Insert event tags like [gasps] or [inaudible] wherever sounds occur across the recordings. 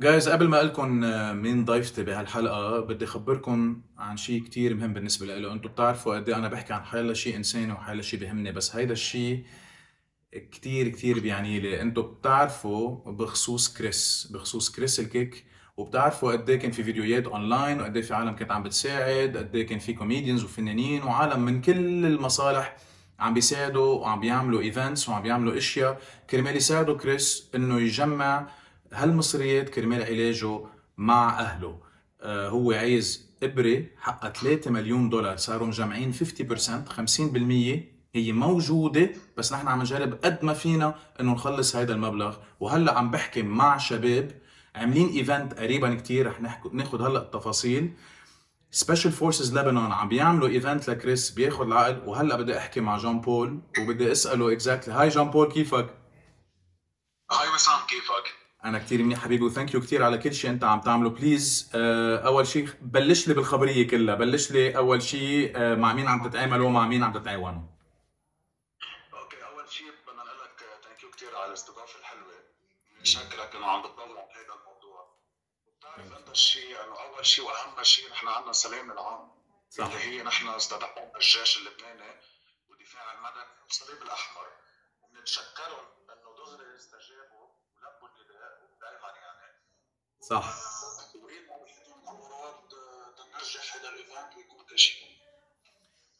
جايز قبل ما لكم آه، مين ضيفتي بهالحلقه بدي اخبركم عن شيء كتير مهم بالنسبه لإله انتم بتعرفوا قد إيه انا بحكي عن حالي شيء انساني وحالي شيء بهمني بس هيدا الشيء كتير كتير بيعني لي انتم بتعرفوا بخصوص كريس بخصوص كريس الكيك وبتعرفوا قد إيه كان في فيديوهات اونلاين وقد إيه في عالم كانت عم بتساعد قد كان في كوميديانز وفنانين وعالم من كل المصالح عم بيساعدوا وعم بيعملوا ايفنتس وعم بيعملوا اشياء كرمال يساعدوا كريس انه يجمع هالمصريات كرمال علاجه مع اهله آه، هو عايز ابره حقها 3 مليون دولار صاروا مجمعين 50% 50% هي موجوده بس نحن عم نجرب قد ما فينا انه نخلص هذا المبلغ وهلا عم بحكي مع شباب عاملين ايفنت قريبا كتير رح ناخذ هلا التفاصيل سبيشال فورسز لبنان عم بيعملوا ايفنت لكريس بياخذ العقل وهلا بدي احكي مع جون بول وبدي اساله اكزاكتلي هاي جون بول كيفك؟ هاي وسام كيفك؟ انا كثير منيح حبيبي وثانك يو كثير على كل شيء انت عم تعمله بليز آه، اول شيء بلش لي بالخبريه كلها بلش لي اول شيء آه، مع مين عم تتعاملوا مع مين عم تتعاونوا اوكي اول شيء بدنا نقول لك ثانك يو كثير على الاستضافه الحلوه شكرك انه عم بتطلع هذا الموضوع بتعرف انت الشيء انه اول شيء واهم شيء نحن عندنا سلام العام صح. اللي هي نحن استدعينا الجيش اللبناني ودفاع المدني والصليب الاحمر وبنتشكرهم صح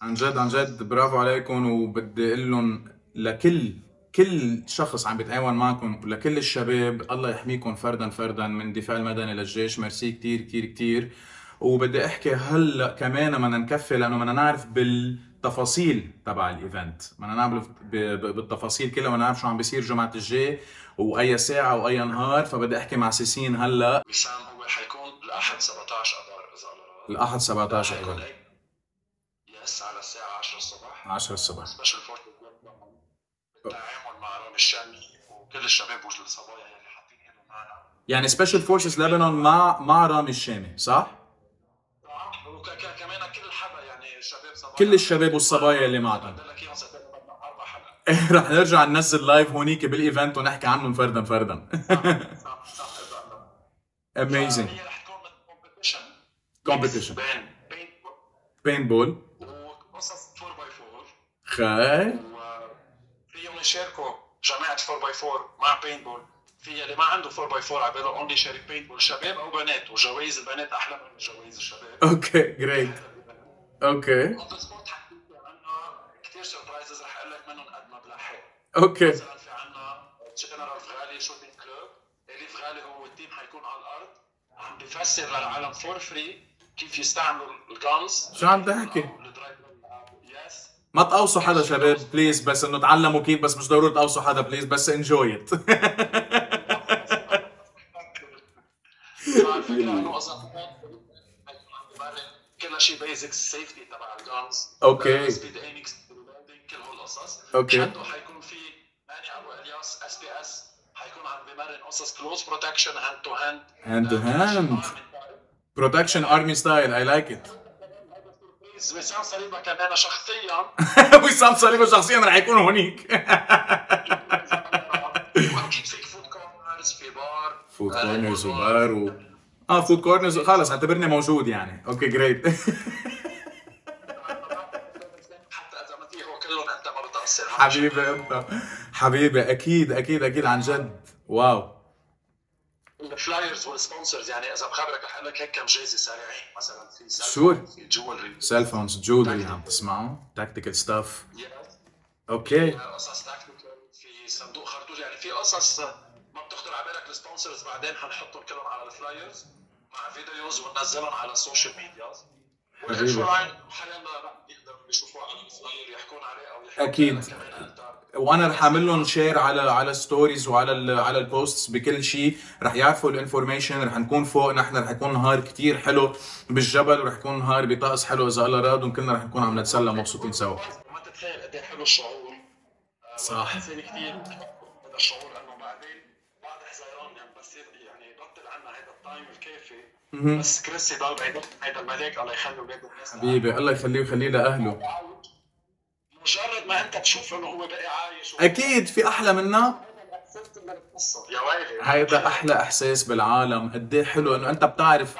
عن جد عن جد برافو عليكم وبدي اقول لهم لكل كل شخص عم بيتعاون معكم ولكل الشباب الله يحميكم فردا فردا من دفاع المدني للجيش ميرسي كثير كثير كثير وبدي احكي هلا كمان بدنا نكفي لانه بدنا نعرف بال التفاصيل تبع الايفنت بدنا نعرف بالتفاصيل كلها بدنا نعرف شو عم بيصير جمعه الجاي واي ساعه واي نهار فبدي احكي مع سيسين هلا وسام هو حيكون الاحد 17 اذار اذا الاحد 17 اذار يس على الساعه 10 الصبح 10 الصبح سبيشال بالتعامل مع رامي الشامي وكل الشباب والصبايا اللي حاطين ايدهم معنا يعني سبيشال فورسز لبنان مع مع رامي الشامي صح؟ كل الشباب والصبايا اللي معكم [laughs] رح نرجع ننزل لايف هونيك بالايفنت ونحكي عنهم فردا فردا اميزنج كومبيتيشن بين بول وقصص 4 باي 4 خير فيهم يشاركوا جماعه 4 باي 4 مع بين بول في اللي ما عنده 4 باي 4 على باله اونلي شارك بين بول شباب او بنات وجوائز البنات احلى من جوائز الشباب اوكي جريت اوكي اوكي مثلا في عندنا جنرال فغالي شوتنج كلوب الي فغالي هو التيم حيكون على الارض عم بفسر للعالم فور فري كيف يستعملوا الجانز شو عم تحكي؟ ما تقوصوا حدا شباب بليز بس انه تعلموا كيف بس مش ضروري تقوصوا حدا بليز بس انجوي ات فالفكره انه اصلا كل شيء بيزكس سيفتي تبع الجانز اوكي سبيد ايمكس كل هول القصص اوكي شدوا حيكون في ماني ابو الياس اس بي اس حيكون عم بمرن قصص كلوز بروتكشن هاند تو هاند هاند تو هاند بروتكشن ارمي ستايل اي لايك ات وسام صليبه كمان شخصيا وسام [laughs] صليبه شخصيا رح يكون هونيك فود [laughs] كورنرز في بار فود كورنرز وبار اه فود كورنرز خلاص اعتبرني موجود يعني اوكي جريت [laughs] حبيبي انت حبيبي اكيد اكيد اكيد عن جد واو الفلايرز والسبونسرز يعني اذا بخبرك رح اقول لك هيك كم جايزه سريعين مثلا في شور جولري سيل فونز جولري عم تسمعوا تاكتيكال ستاف اوكي قصص تاكتيكال في صندوق خرطوش يعني في قصص السبونسرز بعدين حنحطهم كلهم على الفلايرز مع فيديوز وننزلهم على السوشيال ميديا والانشوراين حيلا رح يقدروا يشوفوا على الفلاير يحكون عليه او يحكون اكيد وانا رح اعمل لهم شير على على الستوريز وعلى على البوستس بكل شيء رح يعرفوا الانفورميشن رح نكون فوق نحن رح يكون نهار كثير حلو بالجبل ورح يكون نهار بطقس حلو اذا الله راد وكلنا رح نكون عم نتسلى مبسوطين سوا ما تتخيل قد ايه حلو الشعور آه، صح كثير الشعور الكافي بس كريس يضل بعيد هيدا الملاك الله يخليه ولاده الناس حبيبي الله يخليه ويخليه لاهله مجرد ما انت تشوف انه هو باقي عايش اكيد في احلى منها يا ويلي هيدا احلى احساس بالعالم قد إيه حلو انه انت بتعرف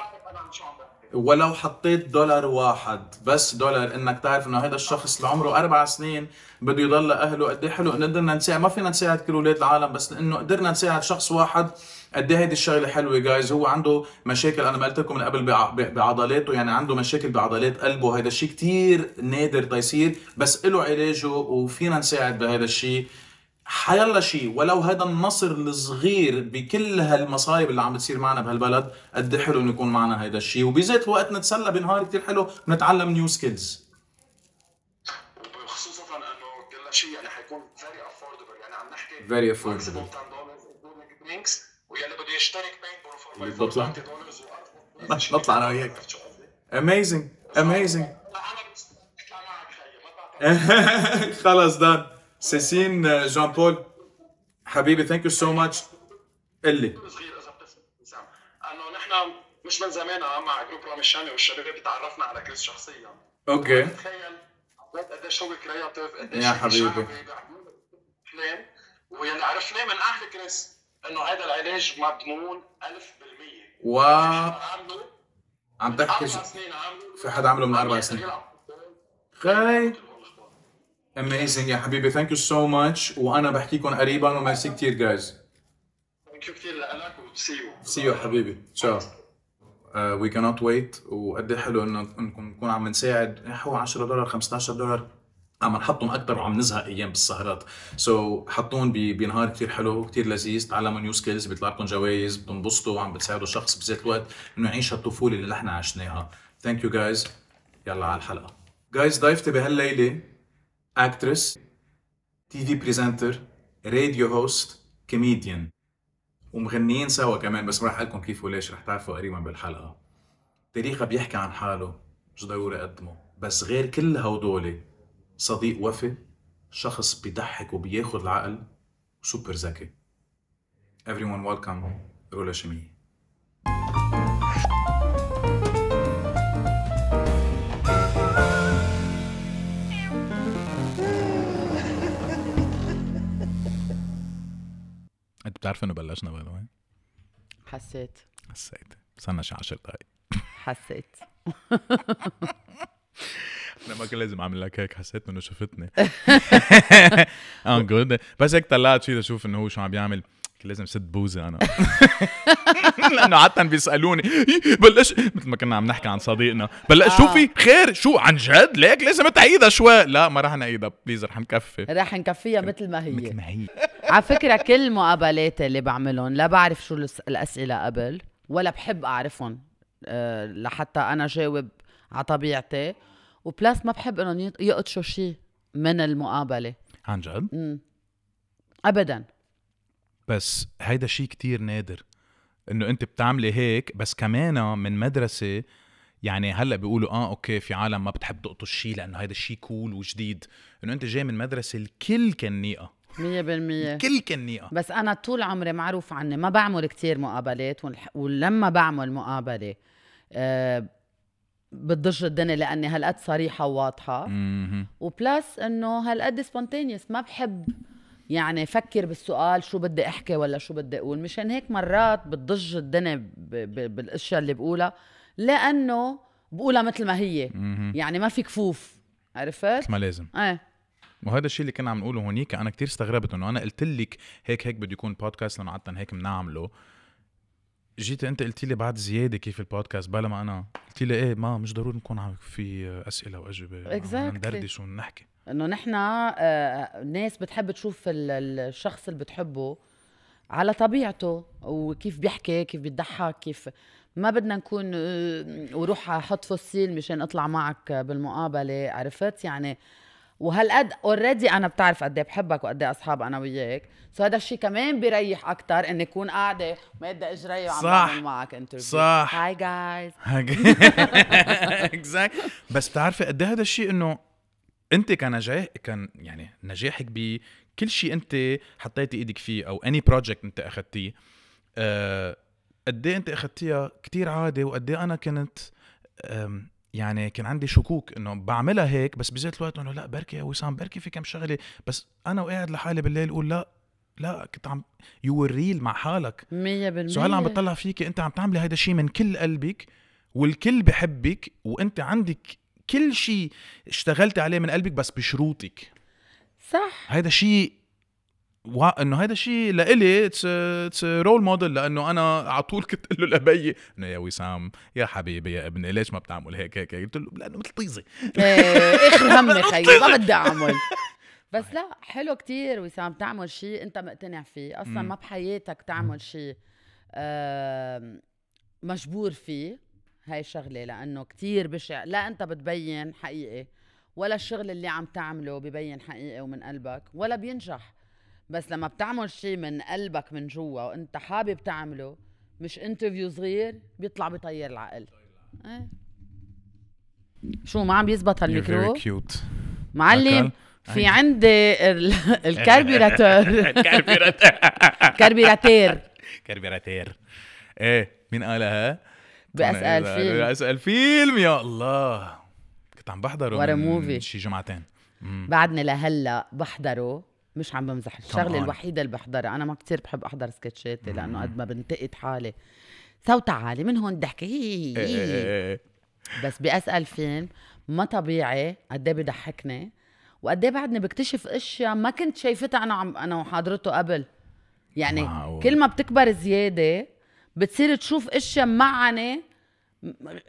ولو حطيت دولار واحد بس دولار انك تعرف انه هذا الشخص اللي عمره اربع سنين بده يضل اهله قد إيه حلو انه قدرنا نساعد ما فينا نساعد كل اولاد العالم بس انه قدرنا نساعد شخص واحد قد ايه هيدي الشغله حلوه جايز هو عنده مشاكل انا ما قلت لكم من قبل بعضلاته يعني عنده مشاكل بعضلات قلبه هذا الشيء كثير نادر تيصير بس له علاجه وفينا نساعد بهذا الشيء حيلا شيء ولو هذا النصر الصغير بكل هالمصايب اللي عم بتصير معنا بهالبلد قد إيه حلو انه يكون معنا هذا الشيء وبذات الوقت نتسلى بنهار كثير حلو نتعلم نيو سكيلز خصوصا انه كل شيء يعني حيكون فيري افوردبل يعني عم نحكي فيري افوردبل واللي يعني بده يشترك بين بالظبط صح ماشي نطلع انا وياك اميزنج اميزنج [laughs] خلص دان سيسين آه، جان بول حبيبي ثانك يو سو ماتش قل لي انه نحن مش من زمان آه، مع جروب رامي الشامي والشباب تعرفنا على كريس شخصيا اوكي تخيل قديش هو كرياتيف قديش يا حبيبي ويعني عرفناه من اهل كريس انه هذا العلاج مضمون 1000% و عم تحكي في حدا عمله من اربع سنين خي اميزنج يا حبيبي ثانك يو سو ماتش وانا بحكيكم قريبا وميرسي كثير جايز ثانك يو كثير لك وسيو سيو حبيبي تشاو وي كانوت ويت وقد ايه حلو انكم نكون عم نساعد نحو إيه، 10 دولار 15 دولار عم نحطهم اكثر وعم نزهق ايام بالسهرات سو so, حطون بنهار كثير حلو كثير لذيذ تعلموا نيو سكيلز بيطلع لكم جوائز بتنبسطوا عم بتساعدوا شخص بذات الوقت انه يعيش هالطفوله اللي نحن عشناها ثانك يو جايز يلا على الحلقه جايز ضيفتي بهالليله اكترس تي في بريزنتر راديو هوست كوميديان ومغنيين سوا كمان بس ما رح لكم كيف وليش رح تعرفوا قريبا بالحلقه تاريخها بيحكي عن حاله مش ضروري اقدمه بس غير كل هودولي صديق وفي شخص بيضحك وبياخد العقل وسوبر ذكي everyone welcome رولا شميه [laughs] انت بتعرف انه بلشنا باي ذا حسيت حسيت صرنا شي 10 دقايق حسيت [laughs] ما كان لازم اعمل لك هيك حسيت انه شفتني ام [laughs] جود بس هيك طلعت شيء اشوف انه هو شو عم بيعمل لازم سد بوزي انا [laughs] لانه عاده بيسالوني إيه، بلش مثل ما كنا عم نحكي عن صديقنا بلش شو في آه. خير شو عن جد ليك لازم تعيدها شوي لا ما رح نعيدها بليز رح نكفي رح نكفيها مثل ما هي مثل ما هي على فكره كل مقابلاتي اللي بعملهم لا بعرف شو الاسئله قبل ولا بحب اعرفهم آه، لحتى انا جاوب على طبيعتي وبلس ما بحب انهم يقطشوا شيء من المقابله عن جد؟ امم ابدا بس هيدا شيء كتير نادر انه انت بتعملي هيك بس كمان من مدرسه يعني هلا بيقولوا اه اوكي في عالم ما بتحب تقطش شيء لانه هيدا الشيء كول وجديد انه انت جاي من مدرسه الكل كان نيقه 100% الكل كان بس انا طول عمري معروف عني ما بعمل كتير مقابلات ولما بعمل مقابله أه بتضج الدنيا لاني هالقد صريحه وواضحه وبلس انه هالقد سبونتينيوس ما بحب يعني فكر بالسؤال شو بدي احكي ولا شو بدي اقول مشان هيك مرات بتضج الدنيا بالاشياء اللي بقولها لانه بقولها مثل ما هي يعني ما في كفوف عرفت؟ ما لازم ايه وهذا الشيء اللي كنا عم نقوله هونيك انا كتير استغربت انه انا قلت لك هيك هيك بده يكون بودكاست لانه عاده هيك بنعمله جيت انت قلت لي بعد زياده كيف البودكاست بلا ما انا قلت لي ايه ما مش ضروري نكون عم في اسئله واجوبه exactly. ندردش ونحكي انه نحن آه، ناس بتحب تشوف الشخص اللي بتحبه على طبيعته وكيف بيحكي كيف بيضحك كيف ما بدنا نكون آه، وروح احط فوسيل مشان اطلع معك بالمقابله عرفت يعني وهالقد اوريدي انا بتعرف قد ايه بحبك وقد ايه اصحاب انا وياك سو هذا الشيء كمان بيريح اكثر اني اكون قاعده مادة اجري وعم صح. بعمل معك انترفيو صح هاي جايز اكزاكت بس بتعرفي قد ايه هذا الشيء انه انت كنجاح كان يعني نجاحك بكل شيء انت حطيتي ايدك فيه او اني بروجكت انت اخذتيه آه، قد ايه انت اخذتيها كثير عادي وقد ايه انا كنت يعني كان عندي شكوك انه بعملها هيك بس بذات الوقت انه لا بركي يا وسام بركي في كم شغله بس انا وقاعد لحالي بالليل اقول لا لا كنت عم يو ريل مع حالك 100% سو هلا عم بطلع فيك انت عم تعملي هذا الشيء من كل قلبك والكل بحبك وانت عندك كل شيء اشتغلت عليه من قلبك بس بشروطك صح هذا شيء انه هذا الشيء لإلي اتس رول موديل لانه انا على طول كنت [laughs] اقول له لبيي انه يا وسام يا حبيبي يا ابني ليش ما بتعمل هيك هيك قلت له لانه مثل طيزه إيه، اخر [laughs] همي خيي ما بدي اعمل [laughs] بس طيب. لا حلو كتير وسام تعمل شيء انت مقتنع فيه اصلا ما بحياتك تعمل شيء مجبور فيه هاي شغله لانه كتير بشع لا انت بتبين حقيقي ولا الشغل اللي عم تعمله ببين حقيقي ومن قلبك ولا بينجح بس لما بتعمل شيء من قلبك من جوا وانت حابب تعمله مش انترفيو صغير بيطلع بيطير العقل ايه شو ما عم بيزبط هالميكرو كيوت معلم في عندي [laughs] الكربيراتور الكربيراتور [laughs] [laughs] كربيراتير كربيراتير ايه مين قالها؟ بأسأل إيه؟ فيلم بأسأل فيلم يا الله كنت عم بحضره ورا موفي شي جمعتين بعدني لهلا بحضره مش عم بمزح الشغله الوحيده اللي بحضرها انا ما كتير بحب احضر سكتشاتي لانه قد ما بنتقد حالي صوت عالي من هون ضحكه إيه، إيه، إيه. بس باسال فيلم ما طبيعي قد ايه بضحكني وقد ايه بعدني بكتشف اشياء ما كنت شايفتها انا عم انا وحاضرته قبل يعني معقول. كل ما بتكبر زياده بتصير تشوف اشياء معنا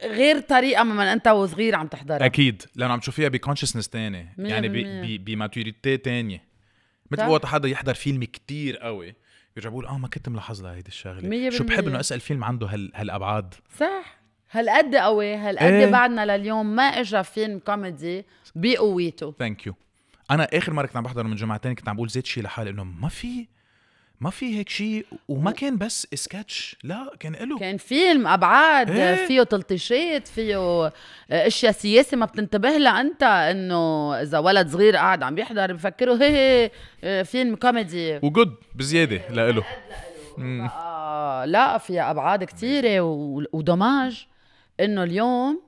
غير طريقه ما انت وصغير عم تحضرها اكيد لانه عم تشوفيها بكونشسنس تاني يعني بماتوريتي تانية مثل وقت حدا يحضر فيلم كتير قوي يرجع بقول اه ما كنت ملاحظ لها هيدي الشغله شو بحب انه اسال فيلم عنده هال... هالابعاد صح هالقد قوي هالقد ايه. بعدنا لليوم ما اجى فيلم كوميدي بقويته ثانك يو انا اخر مره كنت عم بحضر من جمعتين كنت عم بقول زيت شيء لحالي انه ما في ما في هيك شيء وما كان بس سكتش لا كان له كان فيلم ابعاد ايه؟ فيه تلطيشات فيه آه، اشياء سياسه ما بتنتبه لها انت انه اذا ولد صغير قاعد عم يحضر بفكره هي, هي آه، فيلم كوميدي وجود بزياده لإله آه، لا فيها ابعاد كثيره ودوماج انه اليوم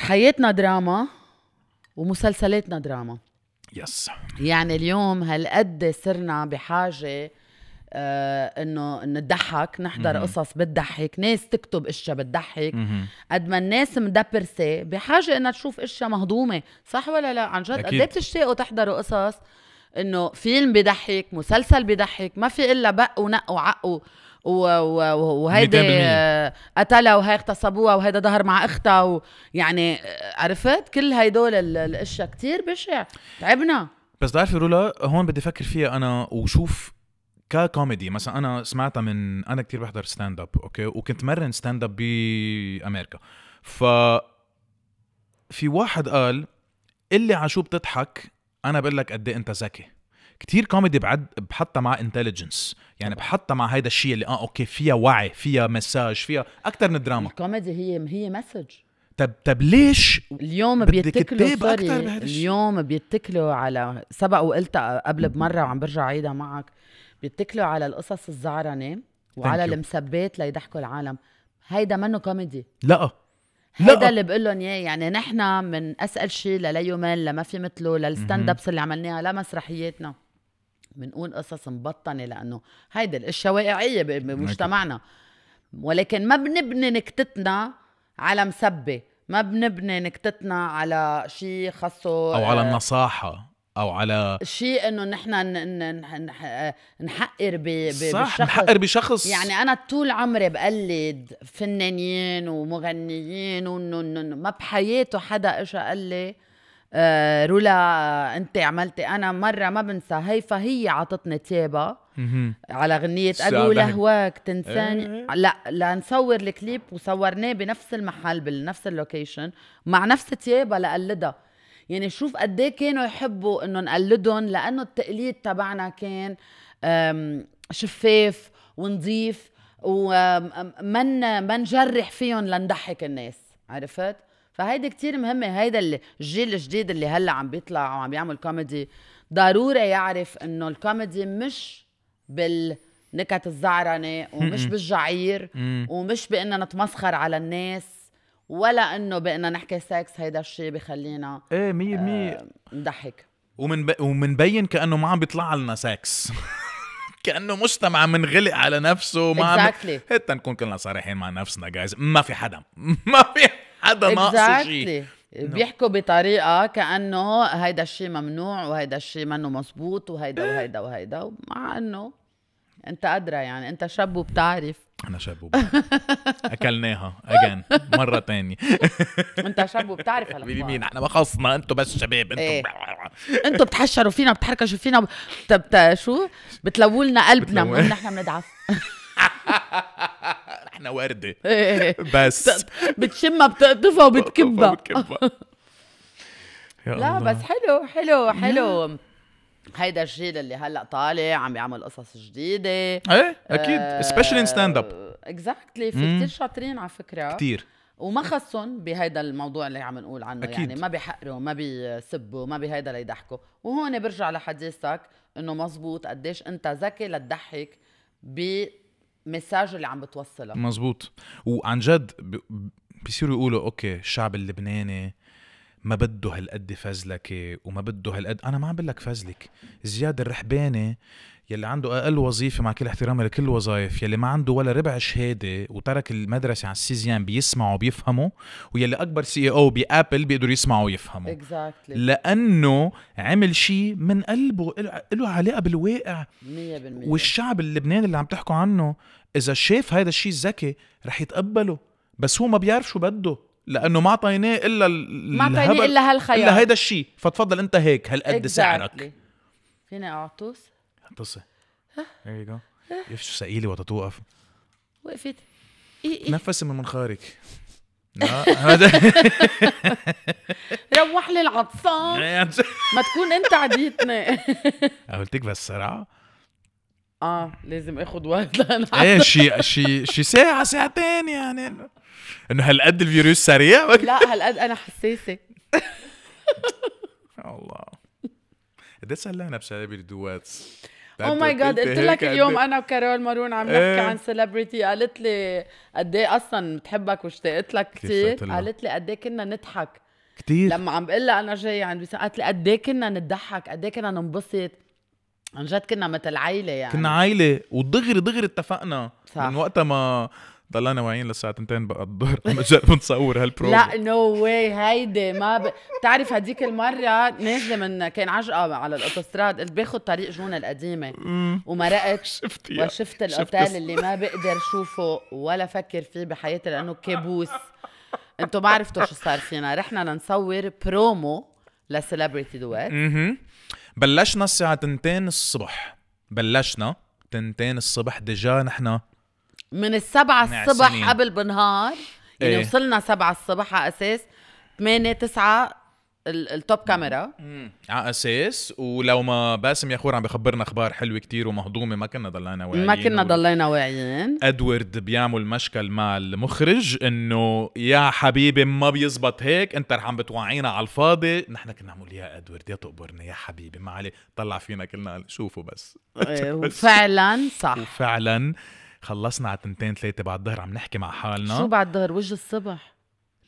حياتنا دراما ومسلسلاتنا دراما يس يعني اليوم هالقد صرنا بحاجه آه انه نضحك نحضر مم. قصص بتضحك ناس تكتب اشياء بتضحك قد ما الناس مدبرسه بحاجه انها تشوف اشياء مهضومه صح ولا لا عن جد قد إيه بتشتاقوا تحضروا قصص انه فيلم بضحك مسلسل بضحك ما في الا بق ونق وعق وهيدي قتلها وهي اغتصبوها وهيدا ظهر مع اختها ويعني عرفت كل هيدول الاشياء كتير بشع تعبنا بس بتعرفي رولا هون بدي افكر فيها انا وشوف ككوميدي مثلا انا سمعتها من انا كتير بحضر ستاند اب اوكي وكنت مرن ستاند اب بامريكا ف في واحد قال اللي على شو بتضحك انا بقول لك قد إيه انت ذكي كتير كوميدي بعد بحطها مع انتليجنس يعني بحطها مع هيدا الشيء اللي اه اوكي فيها وعي فيها مساج فيها اكثر من الدراما الكوميدي هي هي مسج طب طب ليش اليوم بيتكلوا سوري اليوم بيتكلوا على سبق وقلتها قبل بمره وعم برجع اعيدها معك بيتكلوا على القصص الزعرنه وعلى المسبات ليضحكوا العالم هيدا منه كوميدي لا هيدا اللي بقول لهم اياه يعني نحن من اسال شيء للا يمل لما في مثله للستاند ابس اللي عملناها لمسرحياتنا بنقول قصص مبطنه لانه هيدي الاشياء واقعيه بمجتمعنا ولكن ما بنبني نكتتنا على مسبه ما بنبني نكتتنا على شيء خصو او على آه، النصاحه او على شيء انه نحن آه، نحقر ب... صح نحقر بشخص يعني انا طول عمري بقلد فنانين ومغنيين ونن... ما بحياته حدا اجى قال لي آه، رولا انت عملتي انا مره ما بنسى هيفا هي عطتني تيابها على غنية أدو ولهواك تنساني إيه. لا لنصور الكليب وصورناه بنفس المحل بنفس اللوكيشن مع نفس تيابها لقلدها يعني شوف قد ايه كانوا يحبوا انه نقلدهم لانه التقليد تبعنا كان شفاف ونظيف ومن ما نجرح فيهم لنضحك الناس عرفت؟ فهيدي كتير مهمه هيدا الجيل الجديد اللي هلا عم بيطلع وعم بيعمل كوميدي ضروري يعرف انه الكوميدي مش بال نكت الزعرنه ومش بالجعير ومش باننا نتمسخر على الناس ولا انه بإننا نحكي سكس هيدا الشيء بخلينا ايه 100% آه، نضحك ومن ب... ومنبين كانه ما عم بيطلع لنا سكس [laughs] كانه مجتمع منغلق على نفسه ما exactly. عم... حتى نكون كلنا صريحين مع نفسنا جايز ما في حدا [laughs] ما في حدا ناقصه شيء بيحكوا بطريقه كانه هيدا الشيء ممنوع وهيدا الشيء منه مزبوط وهيدا وهيدا وهيدا مع انه انت قادره يعني انت شاب وبتعرف انا شاب وبتعرف اكلناها اجان [laughs] مره تانية [laughs] انت شاب وبتعرف هلا مين احنا ما خصنا انتوا بس شباب انتوا ايه. انتوا بتحشروا فينا بتحركشوا فينا شو بتلولنا قلبنا بنقول نحن بندعس [laughs] [laughs] احنا ورده إيه. بس بتشمها بتقطفها وبتكبها [laughs] لا بس حلو حلو حلو هيدا الجيل اللي هلا طالع عم بيعمل قصص جديده ايه اكيد سبيشلي ان ستاند اب اكزاكتلي في كثير شاطرين على فكره كثير وما خصهم بهيدا الموضوع اللي عم نقول عنه يعني. أكيد. يعني ما بيحقروا ما بيسبوا ما بهيدا ليضحكوا وهون برجع لحديثك انه مزبوط قديش انت ذكي لتضحك ب المساج اللي عم بتوصله مزبوط وعن جد بيصيروا يقولوا اوكي الشعب اللبناني ما بده هالقد فزلكة وما بده هالقد انا ما عم بقول لك فزلك زياد الرحباني يلي عنده اقل وظيفه مع كل احترامي لكل الوظائف يلي ما عنده ولا ربع شهاده وترك المدرسه على السيزيان بيسمعوا بيفهموا ويلي اكبر سي او بابل بيقدروا يسمعوا ويفهموا exactly. لانه عمل شيء من قلبه له علاقه بالواقع 100% والشعب اللبناني اللي عم تحكوا عنه اذا شاف هذا الشيء الذكي رح يتقبله بس هو ما بيعرف شو بده لانه ما اعطيناه الا ما اعطيناه الا هالخيار الا هيدا الشيء فتفضل انت هيك هالقد exactly. سعرك فينا اعطوس بصي there you go يفشو سقيلي توقف وقفت إيه إيه؟ نفسي من منخارك هذا [laughs] روح لي العطسان ما تكون انت عديتنا [laughs] قلت لك بس سرعه اه لازم اخد وقت ايه شي شي شي ساعه ساعتين يعني انه هالقد الفيروس سريع [laughs] لا هالقد انا حساسه الله قد ايه سلقنا بسلابي دواتس او ماي جاد قلت لك اليوم إيه. انا وكارول مارون عم نحكي ايه. عن سيلبرتي قالت لي قد ايه اصلا بتحبك واشتقت لك كثير قالت لي قد ايه كنا نضحك كثير لما عم بقول لها انا جاي عند بيسان قالت لي قد ايه كنا نضحك قد ايه كنا ننبسط عن جد كنا مثل عيله يعني كنا عيله ودغري دغري اتفقنا صح. من وقتها ما ضلنا واعيين للساعه 2 بقى الظهر عم [laughs] نجرب نصور هالبروم لا نو no واي هيدي ما ب... بتعرف هديك المره نازله من كان عجقه آه، على الاوتوستراد قلت باخذ طريق جونا القديمه ومرقت شفت وشفت الاوتيل اللي ما بقدر شوفه ولا فكر فيه بحياتي لانه كابوس انتم ما عرفتوا شو صار فينا رحنا لنصور برومو لسليبرتي دوات اها بلشنا الساعه 2 الصبح بلشنا 2 الصبح ديجا نحن من السبعة الصبح سنين. قبل بنهار يعني ايه. وصلنا سبعة الصبح على أساس 8 9 التوب كاميرا على اساس ولو ما باسم ياخور عم بخبرنا اخبار حلوه كتير ومهضومه ما كنا ضلينا واعيين ما كنا ضلينا واعيين ادوارد بيعمل مشكل مع المخرج انه يا حبيبي ما بيزبط هيك انت رح عم بتوعينا على الفاضي نحن كنا عم يا ادوارد يا تقبرنا يا حبيبي ما عليه طلع فينا كلنا شوفوا بس إيه، [laughs] وفعلا صح وفعلا خلصنا على تنتين ثلاثة بعد الظهر عم نحكي مع حالنا شو بعد الظهر وجه الصبح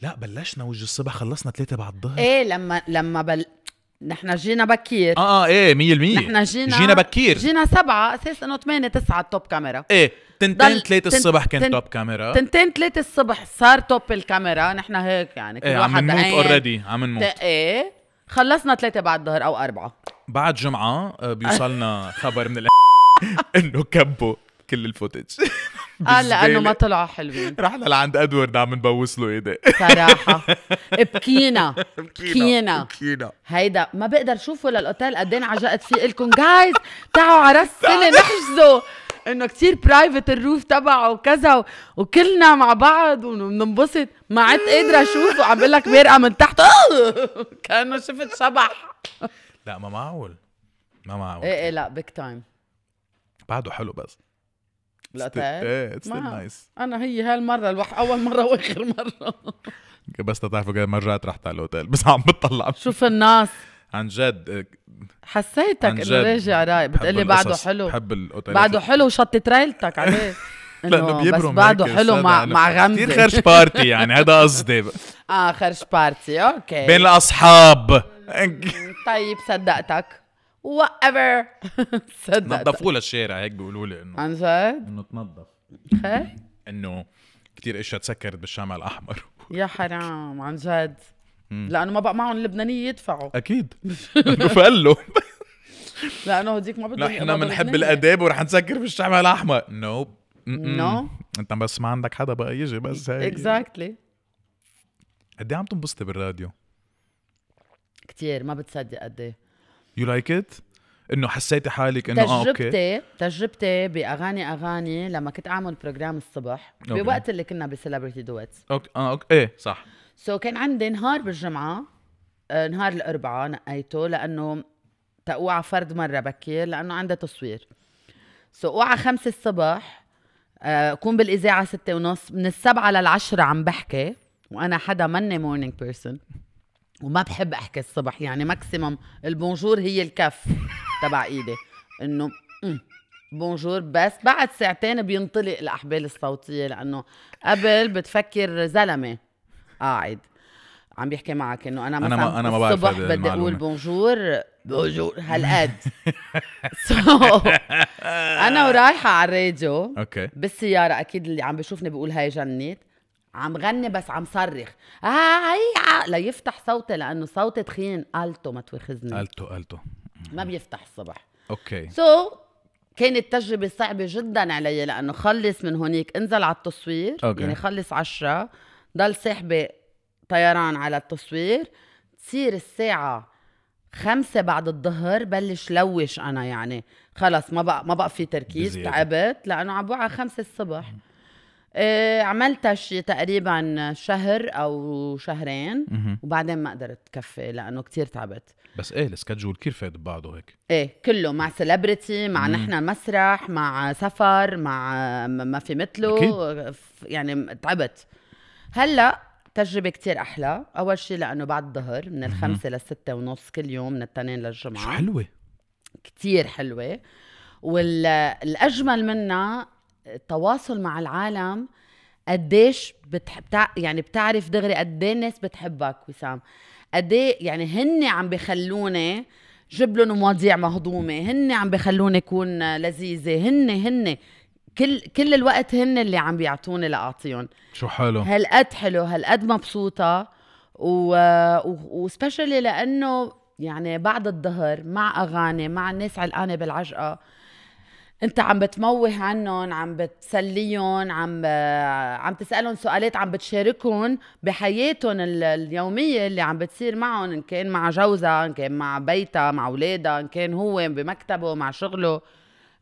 لا بلشنا وجه الصبح خلصنا ثلاثة بعد الظهر ايه لما لما بل... نحن جينا بكير اه اه ايه 100% نحن جينا جينا بكير جينا سبعة اساس انه 8 9 التوب كاميرا ايه تنتين ثلاثة الصبح كان تن... توب كاميرا تنتين ثلاثة الصبح صار توب الكاميرا نحن هيك يعني كل ايه واحد عم نموت اوريدي عم نموت ايه خلصنا ثلاثة بعد الظهر او أربعة بعد جمعة آه، بيوصلنا [laughs] خبر من ال [laughs] انه كبوا كل الفوتج قال [laughs] لانه ما طلعوا حلوين [laughs] رحنا لعند ادوارد عم نبوس له ايدي صراحه بكينا [laughs] بكينا بكينا هيدا ما بقدر شوفه للاوتيل قد ايه عجقت فيه لكم جايز تعوا على راس السنه نحجزه انه كثير برايفت الروف تبعه وكذا وكلنا مع بعض وبننبسط ما عدت قادره اشوفه عم بقول لك بيرقى من تحت كانه شفت شبح لا ما معقول ما معقول ايه ايه لا بيج تايم بعده حلو بس القتال ايه اتس نايس انا هي هالمره الوح اول مره واخر مره [laughs] بس تعرفوا كده ما رجعت رحت على الاوتيل بس عم بتطلع شوف الناس عن جد حسيتك انه راجع رايق بتقلي بعده حلو بحب الاوتيل بعده حلو وشطت ريلتك [laughs] عليه لانه بيبرم بس بعده حلو مع مع غمزه كثير خرج بارتي يعني هذا قصدي [laughs] اه خرج بارتي اوكي بين الاصحاب طيب صدقتك وات ايفر نظفوا له الشارع هيك بيقولوا لي انه عن جد؟ انه تنظف انه كثير اشياء تسكرت بالشام الاحمر يا حرام عن جد لانه ما بقى معهم اللبنانيه يدفعوا اكيد [laughs] فقلوا لانه هديك ما بدهم نحن بنحب الاداب ورح نسكر بالشام الاحمر نوب نو انت بس ما عندك حدا بقى يجي بس هيك اكزاكتلي قد إيه عم تنبسطي بالراديو؟ كثير ما بتصدق قد ايه يو لايك ات انه حسيتي حالك انه اه اوكي تجربتي باغاني اغاني لما كنت اعمل بروجرام الصبح أوكي. بوقت اللي كنا بسليبرتي دويتس اوكي اه اوكي ايه صح سو so, كان عندي نهار بالجمعه آه، نهار الاربعاء نقيته لانه اوعى فرد مره بكير لانه عندي تصوير سو so, اوعى خمسة الصبح آه، اكون بالاذاعه ستة ونص من السبعة للعشرة عم بحكي وانا حدا مني مورنينج بيرسون وما بحب احكي الصبح يعني ماكسيمم البونجور هي الكف تبع ايدي انه أمم، بونجور بس بعد ساعتين بينطلق الاحبال الصوتيه لانه قبل بتفكر زلمه قاعد عم بيحكي معك انه انا مثلا أنا ما أنا ما الصبح بدي اقول بونجور بونجور هالقد سو [laughs] انا ورايحه على الراديو اوكي بالسياره اكيد اللي عم بيشوفني بيقول هاي جنيت عم غني بس عم صرخ هاي لا يفتح صوتي لانه صوتي تخين التو ما تواخذني التو التو ما بيفتح الصبح اوكي سو so, كانت تجربة صعبة جدا علي لأنه خلص من هونيك انزل على التصوير أوكي. يعني خلص عشرة ضل ساحبة طيران على التصوير تصير الساعة خمسة بعد الظهر بلش لوش أنا يعني خلص ما بقى ما بقى في تركيز تعبت لأنه عم بوعى خمسة الصبح آه، عملتها شي تقريبا شهر او شهرين وبعدين ما قدرت كفي لانه كتير تعبت بس ايه السكجول كثير فات ببعضه هيك ايه كله مع سيلبرتي مع مم. نحن مسرح مع سفر مع ما في مثله يعني تعبت هلا تجربة كتير أحلى أول شيء لأنه بعد الظهر من الخمسة للستة ونص كل يوم من الاثنين للجمعة شو حلوة كتير حلوة والأجمل منها التواصل مع العالم قديش بتحب يعني بتعرف دغري قد إيه الناس بتحبك وسام قد إيه يعني هن عم بخلوني جيب لهم مواضيع مهضومه هن عم بخلوني اكون لذيذه هن هن كل كل الوقت هن اللي عم بيعطوني لاعطيهم شو حلو هالقد حلو هالقد مبسوطه و وسبيشلي لانه يعني بعد الظهر مع اغاني مع الناس علقانه بالعجقه انت عم بتموه عنهم عم بتسليهم عم عم تسالهم سؤالات عم بتشاركهم بحياتهم اليوميه اللي عم بتصير معهم ان كان مع جوزها ان كان مع بيتها مع اولادها ان كان هو بمكتبه مع شغله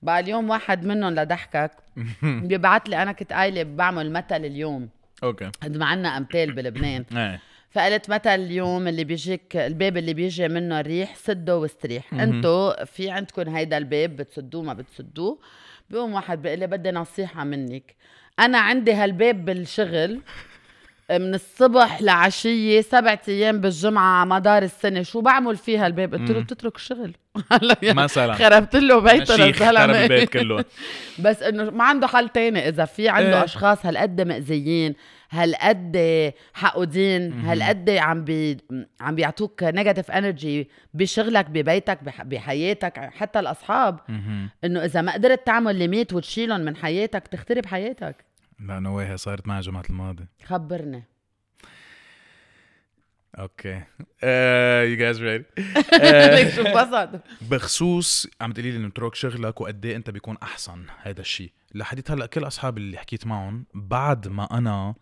بقى اليوم واحد منهم لضحكك [laughs] بيبعت لي انا كنت قايله بعمل مثل اليوم اوكي قد ما عندنا امثال بلبنان [laughs] إيه. فقلت متى اليوم اللي بيجيك الباب اللي بيجي منه الريح سده واستريح انتو في عندكم هيدا الباب بتسدوه ما بتسدوه بيقوم واحد بيقول لي بدي نصيحه منك انا عندي هالباب بالشغل من الصبح لعشية سبعة أيام بالجمعة على مدار السنة شو بعمل فيها الباب قلت له بتترك الشغل [laughs] مثلا خربت له بيته للزلمة البيت كله [laughs] بس انه ما عنده حل تاني اذا في عنده إيه. اشخاص هالقد مأذيين هالقد حقودين هالقد عم بي عم بيعطوك نيجاتيف انرجي بشغلك ببيتك بحياتك حتى الاصحاب انه اذا ما قدرت تعمل ليميت وتشيلهم من حياتك تخترب حياتك لا نواهي صارت معي جمعة الماضي خبرني اوكي يو جايز ريدي بخصوص عم تقولي لي انه تروك شغلك وقد ايه انت بيكون احسن هذا الشيء لحديت هلا كل اصحابي اللي حكيت معهم بعد ما انا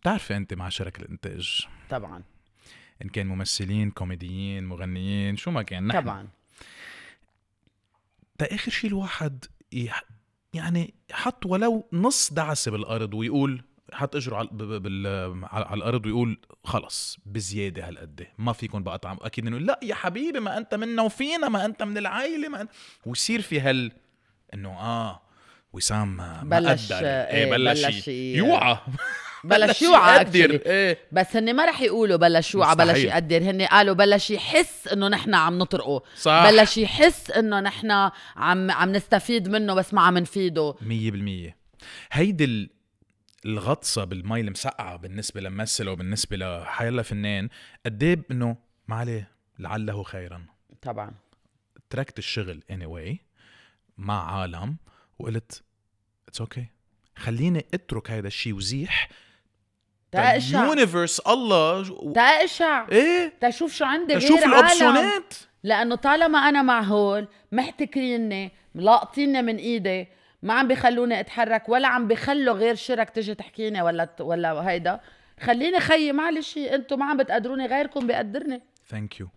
بتعرفي انت مع شركه الانتاج طبعا ان كان ممثلين كوميديين مغنيين شو ما كان نحن. طبعا تا اخر شيء الواحد يح... يعني حط ولو نص دعسه بالارض ويقول حط اجره على, بال... على الارض ويقول خلص بزياده هالقد ما فيكم بقى طعم اكيد انه لا يا حبيبي ما انت منا وفينا ما انت من العائله ما انت... ويصير في هال انه اه وسام ما بلش قدر إيه،, ايه بلش, بلش يوعى بلش يوعى يقدر إيه. بس هن ما رح يقولوا بلش يوعى بلش يقدر هن قالوا بلش يحس انه نحن عم نطرقه صح بلش يحس انه نحن عم عم نستفيد منه بس ما عم نفيده 100% هيدي الغطسه بالمي المسقعه بالنسبه لممثل وبالنسبة لحيلا فنان قد ايه انه ما عليه لعله خيرا طبعا تركت الشغل اني anyway مع عالم وقلت اتس اوكي okay. خليني اترك هذا الشيء وزيح تعال اشع يونيفرس الله تعال اشع ايه تشوف شو عندي غير شوف الاوبشنات لانه طالما انا مع هول محتكريني ملاقطيني من ايدي ما عم بخلوني اتحرك ولا عم بخلوا غير شرك تجي تحكيني ولا ولا هيدا خليني خيي معلش انتم ما عم بتقدروني غيركم بقدرني ثانك يو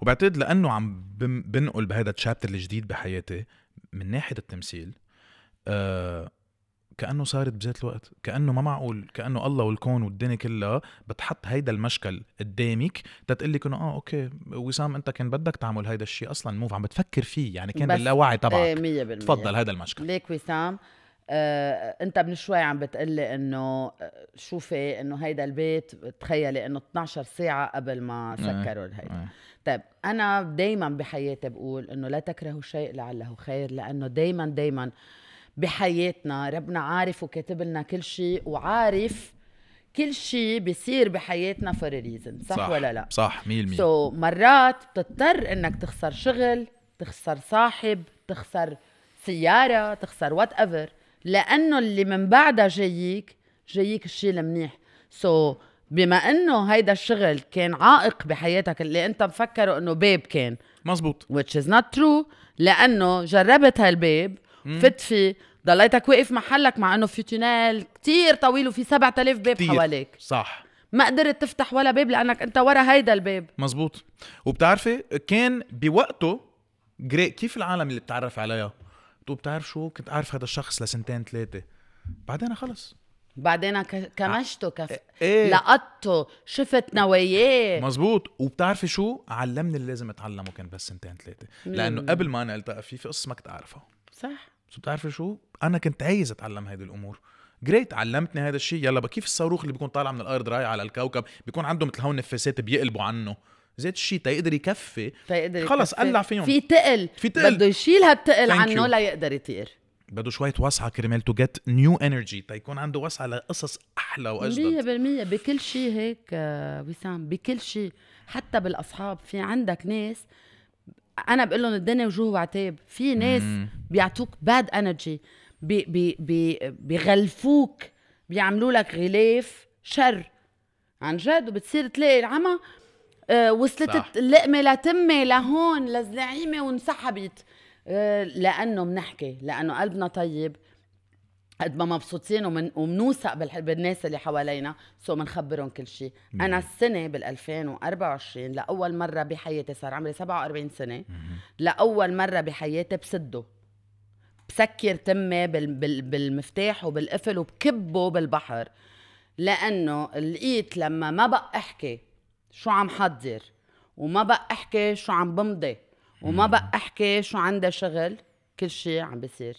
وبعتقد لانه عم بنقل بهذا التشابتر الجديد بحياتي من ناحيه التمثيل آه كانه صارت بذات الوقت كانه ما معقول كانه الله والكون والدنيا كلها بتحط هيدا المشكل قدامك تتقول لك انه اه اوكي وسام انت كان بدك تعمل هيدا الشيء اصلا موف عم بتفكر فيه يعني كان باللاوعي إيه، تبعك 100% تفضل هذا المشكل ليك وسام آه، انت من شوي عم بتقلي انه آه، شوفي انه هيدا البيت تخيلي انه 12 ساعه قبل ما إيه، سكروا الهيدا آه. طيب انا دائما بحياتي بقول انه لا تكرهوا شيء لعله خير لانه دائما دائما بحياتنا ربنا عارف وكاتب لنا كل شيء وعارف كل شيء بيصير بحياتنا فور ريزن صح, صح ولا لا صح 100% سو so, مرات بتضطر انك تخسر شغل تخسر صاحب تخسر سياره تخسر وات ايفر لانه اللي من بعدها جاييك جاييك الشيء المنيح سو so, بما انه هيدا الشغل كان عائق بحياتك اللي انت مفكره انه باب كان مزبوط which is not true لانه جربت هالباب فت فيه ضليتك واقف محلك مع انه في تونيل كتير طويل وفي 7000 باب كتير. حواليك صح ما قدرت تفتح ولا باب لانك انت ورا هيدا الباب مزبوط وبتعرفي كان بوقته جري كيف العالم اللي بتعرف عليها بتقول بتعرف شو كنت اعرف هذا الشخص لسنتين ثلاثه بعدين خلص بعدين كمشته كف إيه. إيه؟ لقطته شفت نواياه مزبوط وبتعرفي شو علمني اللي لازم اتعلمه كان بس سنتين ثلاثه لانه قبل ما انا التقى فيه في قصه ما كنت اعرفها صح انت بتعرفي شو انا كنت عايز اتعلم هذه الامور جريت علمتني هذا الشيء يلا كيف الصاروخ اللي بيكون طالع من الارض رايح على الكوكب بيكون عنده مثل هون نفاسات بيقلبوا عنه زيت الشيء تيقدر يكفي تيقدر خلص قلع فيهم في تقل في تقل بده يشيل هالتقل عنه ليقدر يطير بده شوية وسعة كرمال تو جيت نيو انرجي تيكون عنده وسعة لقصص أحلى وأجدد 100% بكل شيء هيك آه، وسام بكل شيء حتى بالأصحاب في عندك ناس انا بقول لهم الدنيا وجوه وعتاب في ناس بيعطوك باد انرجي بي بي بي بيغلفوك بيعملوا لك غلاف شر عن جد وبتصير تلاقي العمى آه، وصلت اللقمه لتمي لهون لزعيمه وانسحبت آه، لانه بنحكي لانه قلبنا طيب قد ما مبسوطين ومن ومنوثق بالناس اللي حوالينا سو بنخبرهم كل شيء انا السنه بال 2024 لاول مره بحياتي صار عمري 47 سنه لاول مره بحياتي بسده بسكر تمي بال بال بالمفتاح وبالقفل وبكبه بالبحر لانه لقيت لما ما بق احكي شو عم حضر وما بق احكي شو عم بمضي وما بق احكي شو عندي شغل كل شيء عم بيصير